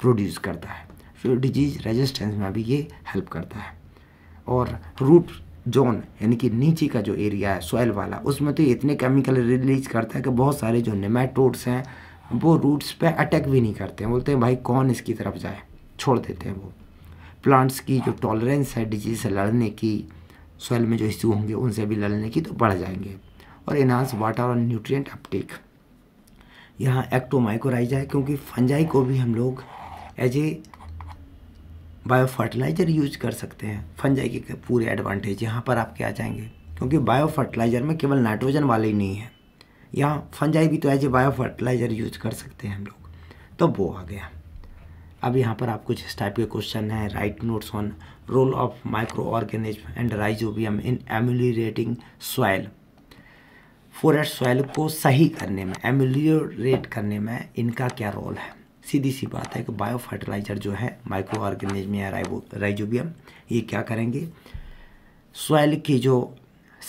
प्रोड्यूस करता है डिजीज रेजिस्टेंस में भी ये हेल्प करता है और रूट जोन यानी कि नीचे का जो एरिया है सॉयल वाला उसमें तो इतने केमिकल रिलीज करता है कि बहुत सारे जो नेमाटोड्स हैं वो रूट्स पे अटैक भी नहीं करते हैं बोलते हैं भाई कौन इसकी तरफ जाए छोड़ देते हैं वो प्लांट्स की जो टॉलरेंस है डिजीज से लड़ने की सॉइल में जो इश्यू होंगे उनसे भी लड़ने की तो बढ़ जाएंगे और इनहांस वाटर और न्यूट्रिएंट अपटेक यहाँ एक्टोमाइकोराइजा है क्योंकि फंजाई को भी हम लोग as a bio fertiliser use कर सकते हैं फंजाई के पूरे एडवांटेज यहाँ पर आपके आ जाएंगे क्योंकि बायो फर्टिलाइज़र में केवल नाइट्रोजन वाले ही नहीं है यहाँ फंजाई भी तो as a bio fertiliser use कर सकते हैं हम लोग तो वो आ गया अब यहाँ पर आप कुछ इस टाइप के क्वेश्चन हैं write notes on role of micro organism and rhizobium in ameliorating soil forest soil को सही करने में एम्यूलरेट करने में इनका क्या रोल है सीधी सी बात है कि बायो फर्टिलाइज़र जो है माइक्रो ऑर्गेनिज्म या राइबो राइजोबियम ये क्या करेंगे सॉइल की जो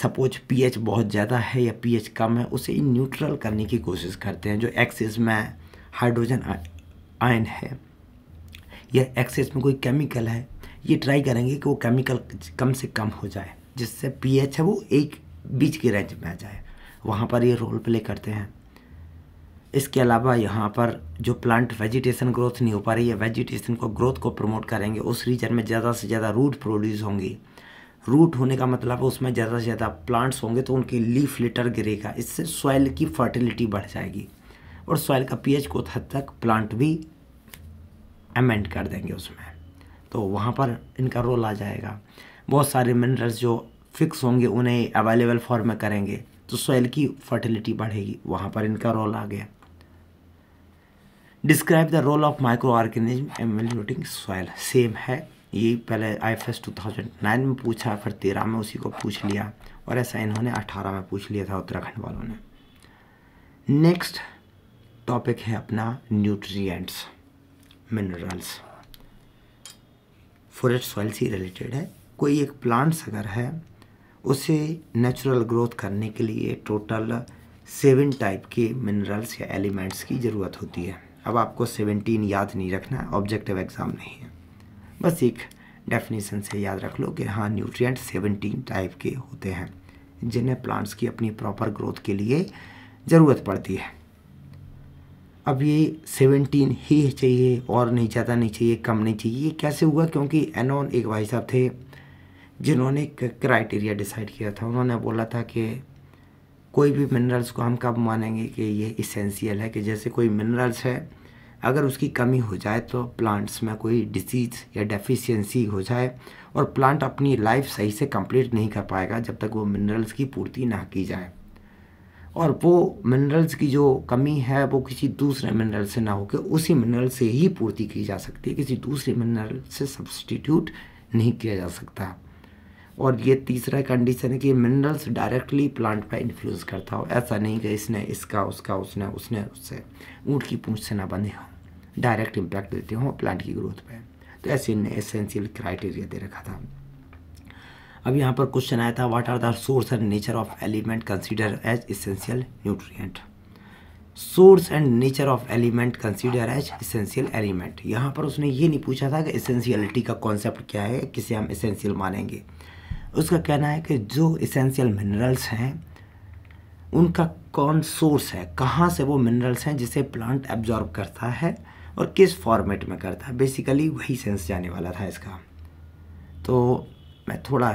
सपोज पीएच बहुत ज़्यादा है या पीएच कम है उसे न्यूट्रल करने की कोशिश करते हैं जो एक्सेस में हाइड्रोजन आयन है या एक्सेस में कोई केमिकल है ये ट्राई करेंगे कि वो केमिकल कम से कम हो जाए जिससे पीएच है वो एक बीच के रेंज में आ जाए वहाँ पर ये रोल प्ले करते हैं इसके अलावा यहाँ पर जो प्लांट वेजिटेशन ग्रोथ नहीं हो पा रही है वेजिटेशन को ग्रोथ को प्रमोट करेंगे उस रीजन में ज़्यादा से ज़्यादा रूट प्रोड्यूस होंगी रूट होने का मतलब है उसमें ज़्यादा से ज़्यादा प्लांट्स होंगे तो उनकी लीफ लिटर गिरेगा इससे सॉइल की फर्टिलिटी बढ़ जाएगी और सॉइल का पीएच को हद तक प्लांट भी अमेंड कर देंगे उसमें तो वहाँ पर इनका रोल आ जाएगा बहुत सारे मिनरल्स जो फिक्स होंगे उन्हें अवेलेबल फॉर्म में करेंगे तो सॉइल की फर्टिलिटी बढ़ेगी वहाँ पर इनका रोल आ गया describe the role of micro organism ameliorating soil same है ये पहले I F S two thousand nine में पूछा फिर तेरह में उसी को पूछ लिया और ऐसा इन्होंने अठारह में पूछ लिया था उत्तराखंड वालों ने नेक्स्ट टॉपिक है अपना न्यूट्रिएंट्स मिनरल्स फॉरेस्ट सॉइल से रिलेटेड है कोई एक प्लांट्स अगर है उसे नेचुरल ग्रोथ करने के लिए टोटल सेवन टाइप के मिनरल्स या एलिमेंट्स की ज़रूरत होती है अब आपको सेवनटीन याद नहीं रखना है ऑब्जेक्टिव एग्ज़ाम नहीं है बस एक डेफिनेशन से याद रख लो कि हाँ न्यूट्रिएंट सेवनटीन टाइप के होते हैं जिन्हें प्लांट्स की अपनी प्रॉपर ग्रोथ के लिए ज़रूरत पड़ती है अब ये सेवनटीन ही चाहिए और नहीं ज़्यादा नहीं चाहिए कम नहीं चाहिए ये कैसे हुआ क्योंकि एनॉन एक भाई साहब थे जिन्होंने क्राइटेरिया डिसाइड किया था उन्होंने बोला था कि कोई भी मिनरल्स को हम कब मानेंगे कि ये इसेंशियल है कि जैसे कोई मिनरल्स है अगर उसकी कमी हो जाए तो प्लांट्स में कोई डिसीज़ या डेफिशिएंसी हो जाए और प्लांट अपनी लाइफ सही से कंप्लीट नहीं कर पाएगा जब तक वो मिनरल्स की पूर्ति ना की जाए और वो मिनरल्स की जो कमी है वो किसी दूसरे मिनरल से ना होकर उसी मिनरल से ही पूर्ति की जा सकती है किसी दूसरे मिनरल से सब्सटीट्यूट नहीं किया जा सकता और ये तीसरा कंडीशन है कि मिनरल्स डायरेक्टली प्लांट पर इन्फ्लुएंस करता हो ऐसा नहीं कि इसने इसका उसका उसने उसने उससे ऊँट की पूँछ से ना बंधे हों डायरेक्ट इम्पैक्ट देते हों प्लांट की ग्रोथ पर तो ऐसे एसेंशियल क्राइटेरिया दे रखा था अब यहाँ पर क्वेश्चन आया था what are the source and nature of element consider as essential nutrient source and nature of element consider as essential element यहाँ पर उसने ये नहीं पूछा था कि इसेंशियलिटी का कॉन्सेप्ट क्या है किसे हम इसेंशियल मानेंगे उसका कहना है कि जो इसेंशियल मिनरल्स हैं उनका कौन सोर्स है कहाँ से वो मिनरल्स हैं जिसे प्लांट एब्जॉर्ब करता है और किस फॉर्मेट में करता है बेसिकली वही सेंस जाने वाला था इसका तो मैं थोड़ा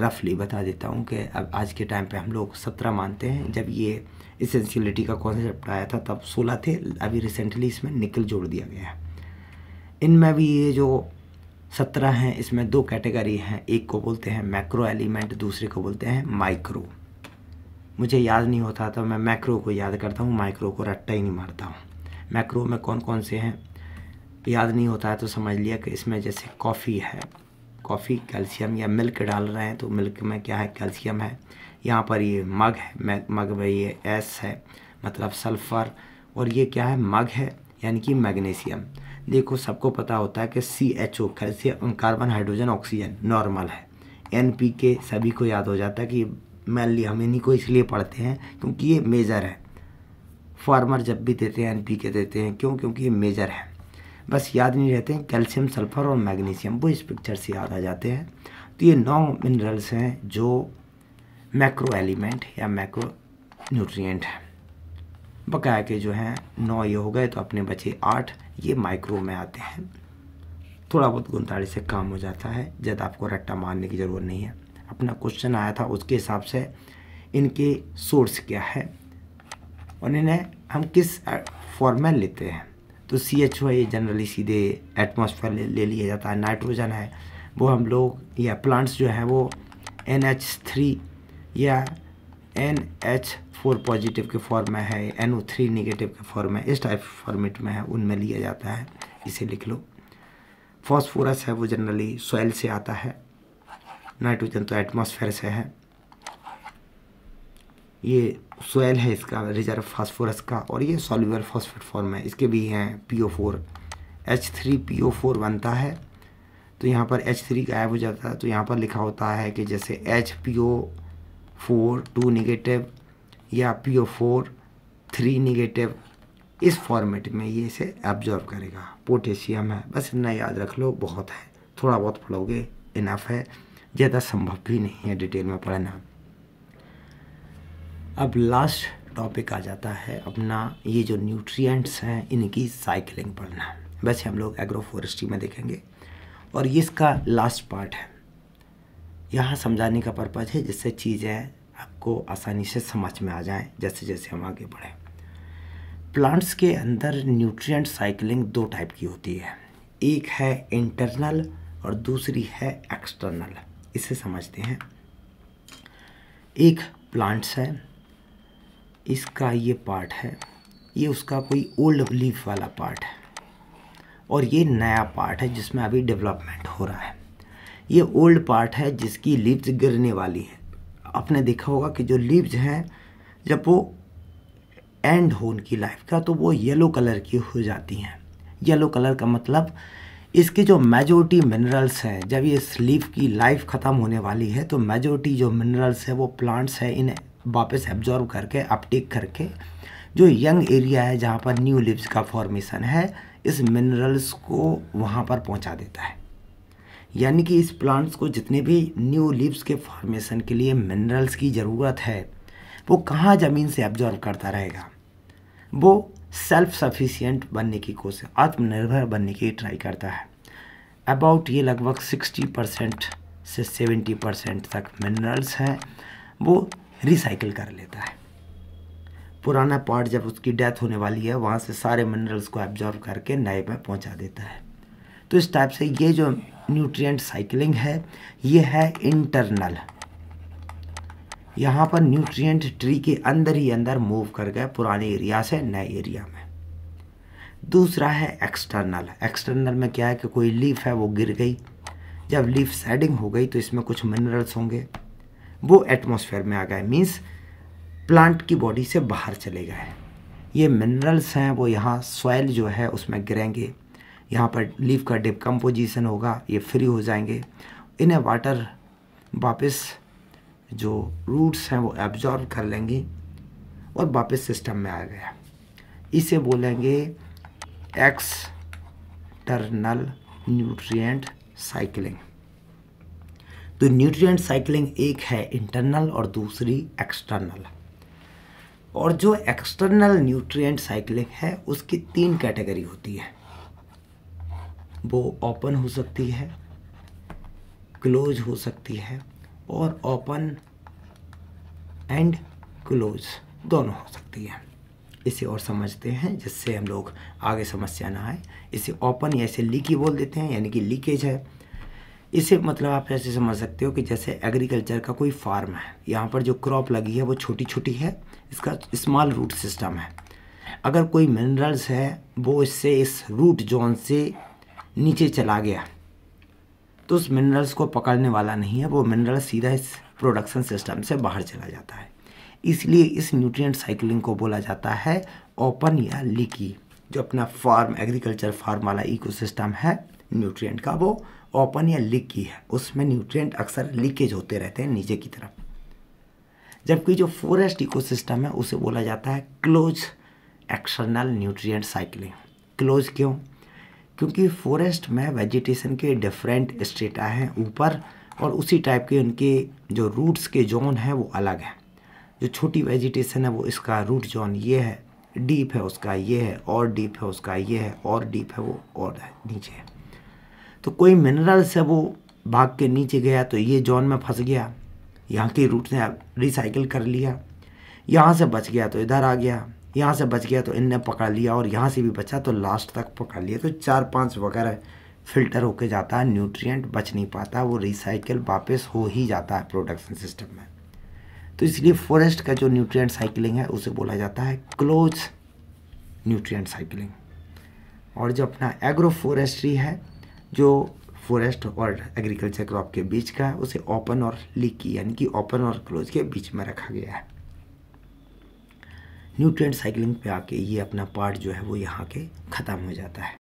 रफली बता देता हूँ कि अब आज के टाइम पे हम लोग सत्रह मानते हैं जब ये इसेंशियलिटी का कॉन्सेप्ट आया था तब सोलह थे अभी रिसेंटली इसमें निकल जोड़ दिया गया है इनमें भी ये जो सत्रह हैं इसमें दो कैटेगरी हैं एक को बोलते हैं मैक्रो एलिमेंट दूसरे को बोलते हैं माइक्रो मुझे याद नहीं होता तो मैं मैक्रो को याद करता हूँ माइक्रो को रट्टा ही नहीं मारता हूँ मैक्रो में कौन कौन से हैं याद नहीं होता है तो समझ लिया कि इसमें जैसे कॉफ़ी है कॉफ़ी कैल्शियम या मिल्क डाल रहे हैं तो मिल्क में क्या है कैल्शियम है यहाँ पर ये मग है मग में ये एस है मतलब सल्फ़र और ये क्या है मग है यानी कि मैग्नीशियम देखो सबको पता होता है कि C H O calcium carbon hydrogen oxygen normal है एन पी के सभी को याद हो जाता है कि मैनली हम इन्हीं को इसलिए पढ़ते हैं क्योंकि ये मेजर है फार्मर जब भी देते हैं एन पी के देते हैं क्यों क्योंकि ये मेजर है बस याद नहीं रहते हैं कैल्शियम सल्फर और मैग्नीशियम वो इस पिक्चर से याद आ जाते हैं तो ये नौ मिनरल्स हैं जो मैक्रो एलिमेंट या मैक्रो न्यूट्रिएंट हैं बकाया के जो हैं नौ ये हो गए तो अपने बचे आठ ये माइक्रो में आते हैं थोड़ा बहुत गुंताड़ी से काम हो जाता है ज़्यादा आपको रट्टा मारने की ज़रूरत नहीं है अपना क्वेश्चन आया था उसके हिसाब से इनके सोर्स क्या है और इन्हें हम किस फॉर्म में लेते हैं तो सी एच ओ ये जनरली सीधे एटमॉस्फेयर ले, ले लिया जाता है नाइट्रोजन है वो हम लोग या प्लांट्स जो हैं वो एन एच थ्री या एन एच फोर पॉजिटिव के फॉर्म में है एन ओ थ्री निगेटिव के फॉर्म में इस टाइप फॉर्मेट में है उनमें लिया जाता है इसे लिख लो फॉस्फोरस है वो जनरली सॉइल से आता है नाइट्रोजन तो एटमोसफेयर से है ये सोयल है इसका रिजर्व फास्फोरस का और ये सॉल्यूबल फॉस्फेट फॉर्म है इसके भी हैं P O four H three P O four बनता है तो यहाँ पर एच थ्री गायब हो जाता है तो यहाँ पर लिखा होता है कि जैसे H P O four two negative या P O four three negative इस फॉर्मेट में ये इसे एब्जॉर्व करेगा पोटेशियम है बस इतना याद रख लो बहुत है थोड़ा बहुत पढ़ोगे इनफ है ज़्यादा संभव भी नहीं है डिटेल में पढ़ना अब लास्ट टॉपिक आ जाता है अपना ये जो न्यूट्रिएंट्स हैं इनकी साइकिलिंग पढ़ना वैसे हम लोग एग्रो फॉरेस्ट्री में देखेंगे और ये इसका लास्ट पार्ट है यहाँ समझाने का पर्पज़ है जिससे चीज़ें आपको आसानी से समझ में आ जाए जैसे जैसे हम आगे बढ़ें प्लांट्स के अंदर न्यूट्रिएंट साइकिलिंग दो टाइप की होती है एक है इंटरनल और दूसरी है एक्सटर्नल इसे समझते हैं एक प्लांट्स है इसका ये पार्ट है ये उसका कोई ओल्ड लीफ वाला पार्ट है और ये नया पार्ट है जिसमें अभी डेवलपमेंट हो रहा है ये ओल्ड पार्ट है जिसकी लीव्स गिरने वाली है आपने देखा होगा कि जो लीव्स हैं जब वो एंड हो उनकी लाइफ का तो वो येलो कलर की हो जाती हैं येलो कलर का मतलब इसके जो मेजोरिटी मिनरल्स हैं जब ये लीव की लाइफ ख़त्म होने वाली है तो मेजोरिटी जो मिनरल्स है वो प्लांट्स हैं इन्हें वापस एब्जॉर्व करके अपटेक करके जो यंग एरिया है जहाँ पर न्यू लिप्स का फॉर्मेशन है इस मिनरल्स को वहाँ पर पहुँचा देता है यानी कि इस प्लांट्स को जितने भी न्यू लीव्स के फॉर्मेशन के लिए मिनरल्स की ज़रूरत है वो कहाँ ज़मीन से एब्जॉर्व करता रहेगा वो सेल्फ सफिशियंट बनने की कोशिश आत्मनिर्भर बनने की ट्राई करता है अबाउट ये लगभग 60 परसेंट से 70 परसेंट तक मिनरल्स हैं वो रिसाइकिल कर लेता है पुराना पार्ट जब उसकी डेथ होने वाली है वहाँ से सारे मिनरल्स को एब्जॉर्व करके नए में पहुँचा देता है तो इस टाइप से ये जो न्यूट्रिएंट साइकिलिंग है ये है इंटरनल यहाँ पर न्यूट्रिएंट ट्री के अंदर ही अंदर मूव कर गए पुराने एरिया से नए एरिया में दूसरा है एक्सटर्नल एक्सटर्नल में क्या है कि कोई लीफ है वो गिर गई जब लीफ सेडिंग हो गई तो इसमें कुछ मिनरल्स होंगे वो एटमॉस्फेयर में आ गए मीन्स प्लांट की बॉडी से बाहर चले गए ये मिनरल्स हैं वो यहाँ सॉयल जो है उसमें गिरेंगे यहाँ पर लीफ का डिकम्पोजिशन होगा ये फ्री हो जाएंगे इन्हें वाटर वापस जो रूट्स हैं वो एब्जॉर्ब कर लेंगे और वापस सिस्टम में आ गया इसे बोलेंगे एक्सटर्नल न्यूट्रिएंट साइकिलिंग तो न्यूट्रिएंट साइकिलिंग एक है इंटरनल और दूसरी एक्सटर्नल और जो एक्सटर्नल न्यूट्रिएंट साइकिलिंग है उसकी तीन कैटेगरी होती है वो ओपन हो सकती है क्लोज हो सकती है और ओपन एंड क्लोज दोनों हो सकती है इसे और समझते हैं जिससे हम लोग आगे समस्या ना आए इसे ओपन या इसे लीकी बोल देते हैं यानी कि लीकेज है इसे मतलब आप ऐसे समझ सकते हो कि जैसे एग्रीकल्चर का कोई फार्म है यहाँ पर जो क्रॉप लगी है वो छोटी छोटी है इसका स्मॉल रूट सिस्टम है अगर कोई मिनरल्स है वो इससे इस रूट जोन से नीचे चला गया तो उस मिनरल्स को पकड़ने वाला नहीं है वो मिनरल सीधा इस प्रोडक्शन सिस्टम से बाहर चला जाता है इसलिए इस न्यूट्रिएंट साइकिलिंग को बोला जाता है ओपन या लीकी जो अपना फार्म एग्रीकल्चर फार्म वाला इकोसिस्टम है न्यूट्रिएंट का वो ओपन या लीकी है उसमें न्यूट्रिएंट अक्सर लीकेज होते रहते हैं नीचे की तरफ जबकि जो फॉरेस्ट इकोसिस्टम है उसे बोला जाता है close external nutrient cycling close क्यों क्योंकि फॉरेस्ट में वेजिटेशन के डिफरेंट स्टेटा हैं ऊपर और उसी टाइप के उनके जो रूट्स के जोन हैं वो अलग हैं जो छोटी वेजिटेशन है वो इसका रूट जोन ये है डीप है उसका ये है और डीप है उसका ये है और डीप है वो और है, नीचे है तो कोई मिनरल से वो भाग के नीचे गया तो ये जोन में फंस गया यहाँ की रूट ने रिसाइकिल कर लिया यहाँ से बच गया तो इधर आ गया यहाँ से बच गया तो इनने पकड़ लिया और यहाँ से भी बचा तो लास्ट तक पकड़ लिया तो चार पाँच वगैरह फिल्टर होके जाता है न्यूट्रिएंट बच नहीं पाता वो रिसाइकिल वापस हो ही जाता है प्रोडक्शन सिस्टम में तो इसलिए फॉरेस्ट का जो न्यूट्रियट साइकिलिंग है उसे बोला जाता है क्लोज न्यूट्रिय साइकिलिंग और जो अपना एग्रो फॉरेस्ट्री है जो फॉरेस्ट और एग्रीकल्चर क्रॉप के बीच का है उसे ओपन और लीकी यानी कि ओपन और क्लोज के बीच में रखा गया है न्यूट्रिएंट साइकिलिंग पे आके ये अपना पार्ट जो है वो यहाँ के ख़त्म हो जाता है